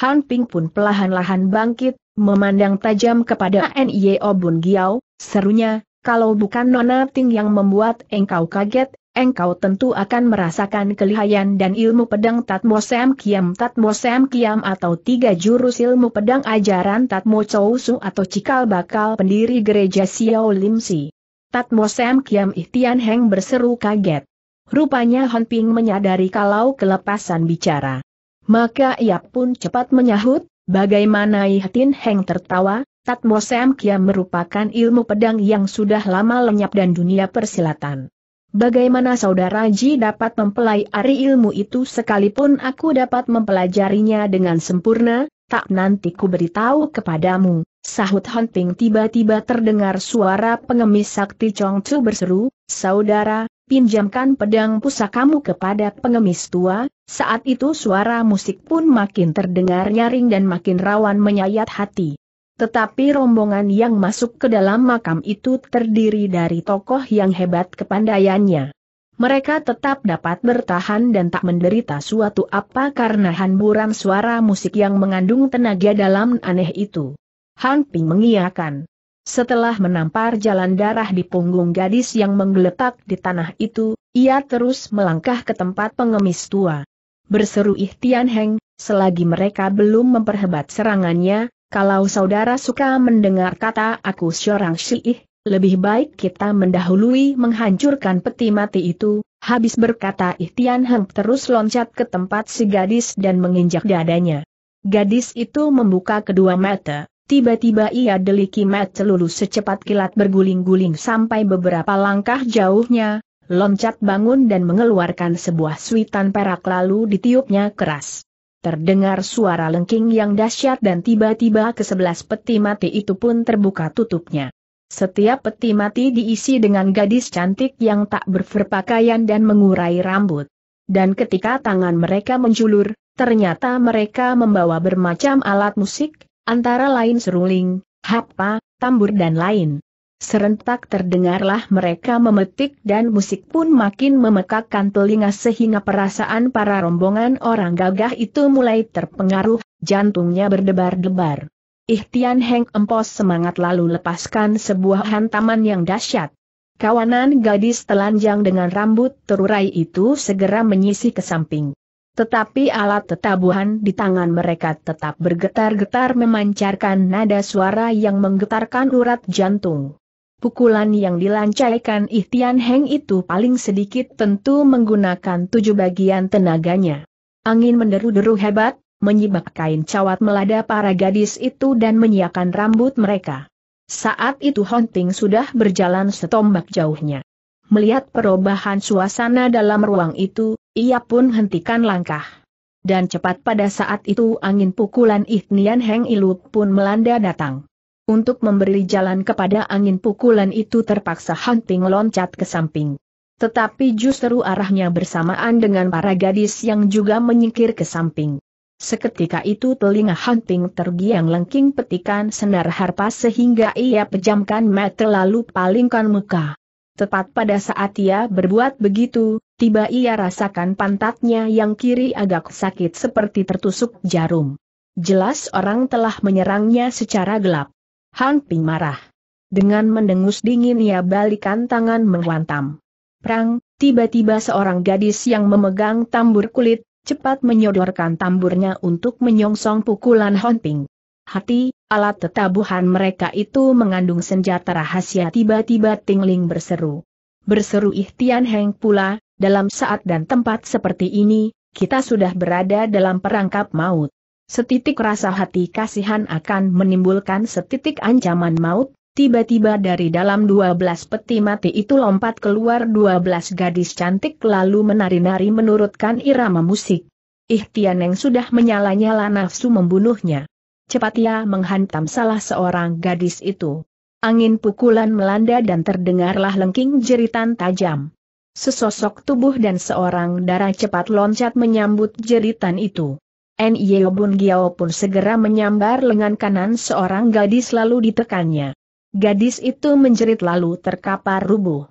Han Ping pun pelahan-lahan bangkit, memandang tajam kepada N.Y. Bun Giao, serunya, kalau bukan Nona Ting yang membuat engkau kaget, engkau tentu akan merasakan kelihayan dan ilmu pedang Tatmo Sam Kiam Tatmo Sam Kiam atau tiga jurus ilmu pedang ajaran Tatmo Chou Su atau cikal bakal pendiri gereja Xiao Lim Si. Tatmo Sam Kiam Ihtian Heng berseru kaget. Rupanya Han Ping menyadari kalau kelepasan bicara. Maka ia pun cepat menyahut, bagaimana Ihtin Heng tertawa, Tatmo Sam Kiam merupakan ilmu pedang yang sudah lama lenyap dan dunia persilatan. Bagaimana saudara Ji dapat mempelai ari ilmu itu sekalipun aku dapat mempelajarinya dengan sempurna, tak nanti ku beritahu kepadamu. Sahut Han Ping tiba-tiba terdengar suara pengemis sakti Chong Chu berseru, Saudara, pinjamkan pedang pusakamu kepada pengemis tua, saat itu suara musik pun makin terdengar nyaring dan makin rawan menyayat hati. Tetapi rombongan yang masuk ke dalam makam itu terdiri dari tokoh yang hebat kepandaiannya. Mereka tetap dapat bertahan dan tak menderita suatu apa karena hamburan suara musik yang mengandung tenaga dalam aneh itu. Han Ping mengiakan. Setelah menampar jalan darah di punggung gadis yang menggeletak di tanah itu, ia terus melangkah ke tempat pengemis tua. Berseru Tian Heng, selagi mereka belum memperhebat serangannya, kalau saudara suka mendengar kata aku seorang syiih, lebih baik kita mendahului menghancurkan peti mati itu, habis berkata Ihtian Heng terus loncat ke tempat si gadis dan menginjak dadanya. Gadis itu membuka kedua mata, tiba-tiba ia deliki mata lulus secepat kilat berguling-guling sampai beberapa langkah jauhnya, loncat bangun dan mengeluarkan sebuah suitan perak lalu ditiupnya keras. Terdengar suara lengking yang dahsyat dan tiba-tiba ke sebelas peti mati itu pun terbuka tutupnya. Setiap peti mati diisi dengan gadis cantik yang tak berperpakaian dan mengurai rambut. Dan ketika tangan mereka menjulur, ternyata mereka membawa bermacam alat musik, antara lain seruling, hapa, tambur dan lain Serentak terdengarlah mereka memetik dan musik pun makin memekakkan telinga sehingga perasaan para rombongan orang gagah itu mulai terpengaruh, jantungnya berdebar-debar. Ihtian Heng empos semangat lalu lepaskan sebuah hantaman yang dahsyat. Kawanan gadis telanjang dengan rambut terurai itu segera menyisih ke samping. Tetapi alat tetabuhan di tangan mereka tetap bergetar-getar memancarkan nada suara yang menggetarkan urat jantung. Pukulan yang dilancarkan Ihtian Heng itu paling sedikit tentu menggunakan tujuh bagian tenaganya. Angin menderu-deru hebat, menyibak kain cawat melada para gadis itu dan menyiakan rambut mereka. Saat itu hunting sudah berjalan setombak jauhnya. Melihat perubahan suasana dalam ruang itu, ia pun hentikan langkah. Dan cepat pada saat itu angin pukulan Ihtian Heng Ilu pun melanda datang. Untuk memberi jalan kepada angin pukulan itu terpaksa Hunting loncat ke samping. Tetapi justru arahnya bersamaan dengan para gadis yang juga menyingkir ke samping. Seketika itu telinga Hunting tergiang lengking petikan senar harpa sehingga ia pejamkan mata lalu palingkan muka. Tepat pada saat ia berbuat begitu, tiba ia rasakan pantatnya yang kiri agak sakit seperti tertusuk jarum. Jelas orang telah menyerangnya secara gelap. Han Ping marah. Dengan mendengus dingin ia balikan tangan menguantam. Prang, tiba-tiba seorang gadis yang memegang tambur kulit, cepat menyodorkan tamburnya untuk menyongsong pukulan Han Ping. Hati, alat tetabuhan mereka itu mengandung senjata rahasia tiba-tiba Tingling berseru. Berseru Ihtian Heng pula, dalam saat dan tempat seperti ini, kita sudah berada dalam perangkap maut. Setitik rasa hati kasihan akan menimbulkan setitik ancaman maut, tiba-tiba dari dalam 12 peti mati itu lompat keluar 12 gadis cantik lalu menari-nari menurutkan irama musik. Ihtian yang sudah menyala-nyala nafsu membunuhnya. Cepat ia menghantam salah seorang gadis itu. Angin pukulan melanda dan terdengarlah lengking jeritan tajam. Sesosok tubuh dan seorang darah cepat loncat menyambut jeritan itu. Nio Bun Giao pun segera menyambar lengan kanan seorang gadis lalu ditekannya. Gadis itu menjerit lalu terkapar rubuh.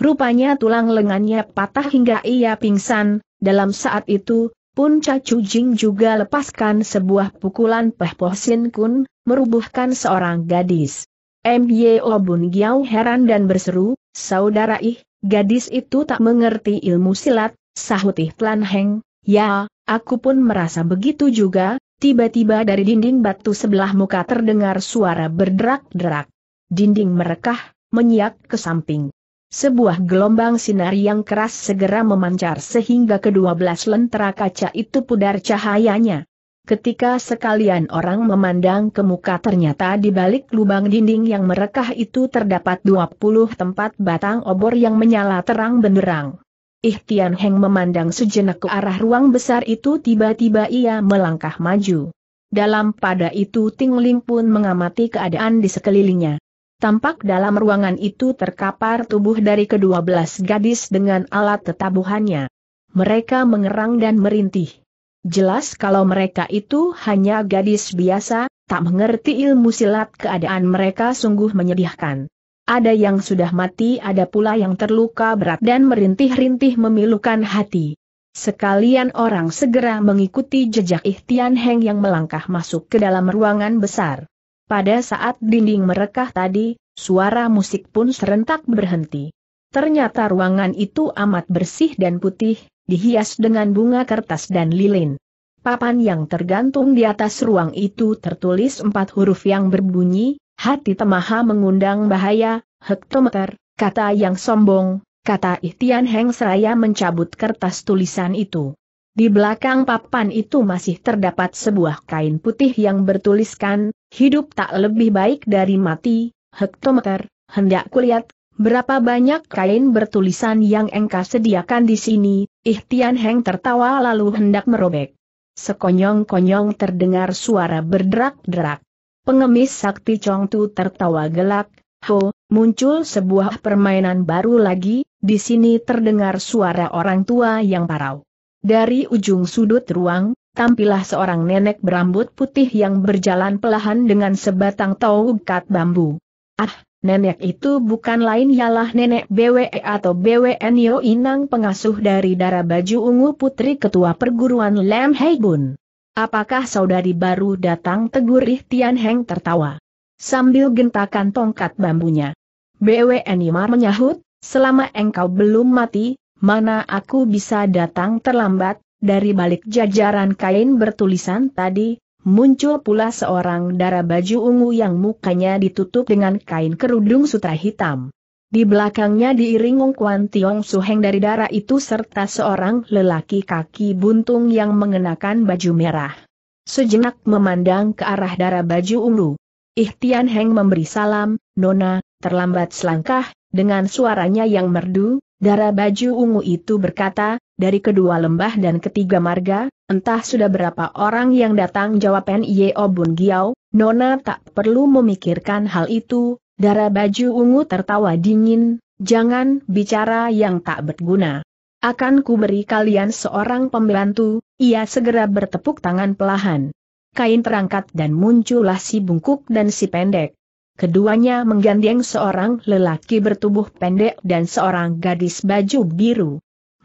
Rupanya tulang lengannya patah hingga ia pingsan, dalam saat itu, pun Cacu Jing juga lepaskan sebuah pukulan Peh Poh Kun, merubuhkan seorang gadis. Myo Bun Giao heran dan berseru, Saudara ih, gadis itu tak mengerti ilmu silat, sahutih Tlan Heng, ya, Aku pun merasa begitu juga, tiba-tiba dari dinding batu sebelah muka terdengar suara berderak-derak. Dinding merekah, menyiak ke samping. Sebuah gelombang sinar yang keras segera memancar sehingga kedua belas lentera kaca itu pudar cahayanya. Ketika sekalian orang memandang ke muka ternyata di balik lubang dinding yang merekah itu terdapat 20 tempat batang obor yang menyala terang benderang. Ihtian Heng memandang sejenak ke arah ruang besar itu tiba-tiba ia melangkah maju. Dalam pada itu Ting Ling pun mengamati keadaan di sekelilingnya. Tampak dalam ruangan itu terkapar tubuh dari kedua belas gadis dengan alat tetabuhannya. Mereka mengerang dan merintih. Jelas kalau mereka itu hanya gadis biasa, tak mengerti ilmu silat keadaan mereka sungguh menyedihkan. Ada yang sudah mati ada pula yang terluka berat dan merintih-rintih memilukan hati. Sekalian orang segera mengikuti jejak Ihtian Heng yang melangkah masuk ke dalam ruangan besar. Pada saat dinding merekah tadi, suara musik pun serentak berhenti. Ternyata ruangan itu amat bersih dan putih, dihias dengan bunga kertas dan lilin. Papan yang tergantung di atas ruang itu tertulis empat huruf yang berbunyi, Hati Temaha mengundang bahaya, hektometer, kata yang sombong, kata Ihtian Heng Seraya mencabut kertas tulisan itu. Di belakang papan itu masih terdapat sebuah kain putih yang bertuliskan, hidup tak lebih baik dari mati, hektometer, hendak kulihat, berapa banyak kain bertulisan yang engkau sediakan di sini, Ihtian Heng tertawa lalu hendak merobek. Sekonyong-konyong terdengar suara berderak-derak. Pengemis sakti Chong Tu tertawa gelak, Ho, muncul sebuah permainan baru lagi, di sini terdengar suara orang tua yang parau. Dari ujung sudut ruang, tampilah seorang nenek berambut putih yang berjalan pelahan dengan sebatang tongkat bambu. Ah, nenek itu bukan lain ialah nenek BWE atau BWN Yo Inang pengasuh dari darah baju ungu putri ketua perguruan Lam Heibun. Apakah saudari baru datang tegur Ih Tian Heng tertawa. Sambil gentakan tongkat bambunya. BW Nimar menyahut, selama engkau belum mati, mana aku bisa datang terlambat, dari balik jajaran kain bertulisan tadi, muncul pula seorang darah baju ungu yang mukanya ditutup dengan kain kerudung sutra hitam. Di belakangnya diiring Kwan Tiong Heng dari darah itu serta seorang lelaki kaki buntung yang mengenakan baju merah. Sejenak memandang ke arah darah baju ungu. Ihtian Heng memberi salam, Nona, terlambat selangkah, dengan suaranya yang merdu, darah baju ungu itu berkata, dari kedua lembah dan ketiga marga, entah sudah berapa orang yang datang jawab Nye Bun Giau, Nona tak perlu memikirkan hal itu, Darah baju ungu tertawa dingin, jangan bicara yang tak berguna. Akan kuberi kalian seorang pembantu, ia segera bertepuk tangan pelahan. Kain terangkat dan muncullah si bungkuk dan si pendek. Keduanya menggandeng seorang lelaki bertubuh pendek dan seorang gadis baju biru.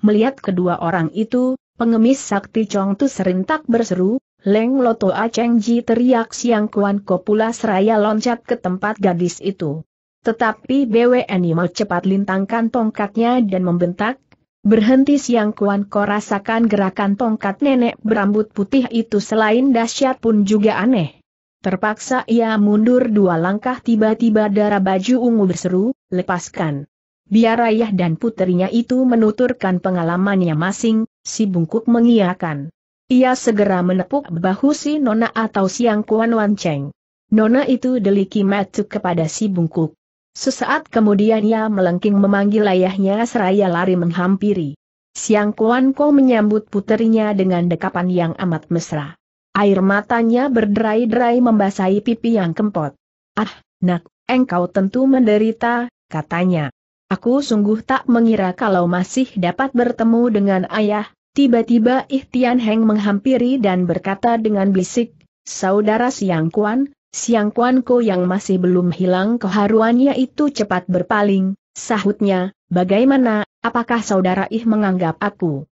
Melihat kedua orang itu, pengemis sakti Chong Tu serentak berseru, Leng Loto Aceng Ji teriak siang Kuan Kopula seraya loncat ke tempat gadis itu. Tetapi BWN mau cepat lintangkan tongkatnya dan membentak, Berhenti siang Kuan Ko rasakan gerakan tongkat nenek berambut putih itu selain dahsyat pun juga aneh. Terpaksa ia mundur dua langkah tiba-tiba darah baju ungu berseru, lepaskan. Biar ayah dan putrinya itu menuturkan pengalamannya masing, si bungkuk mengiakan. Ia segera menepuk bahu si Nona atau Siang Kuan Wan Cheng. Nona itu deliki matu kepada si bungkuk. Sesaat kemudian ia melengking memanggil ayahnya seraya lari menghampiri. Siang Kuan Ko menyambut puterinya dengan dekapan yang amat mesra. Air matanya berderai-derai membasahi pipi yang kempot. Ah, nak, engkau tentu menderita, katanya. Aku sungguh tak mengira kalau masih dapat bertemu dengan ayah, Tiba-tiba Ihtian Heng menghampiri dan berkata dengan bisik, Saudara Siang Kuan, Siang Kuan Ko yang masih belum hilang keharuannya itu cepat berpaling, sahutnya, bagaimana, apakah Saudara Ih menganggap aku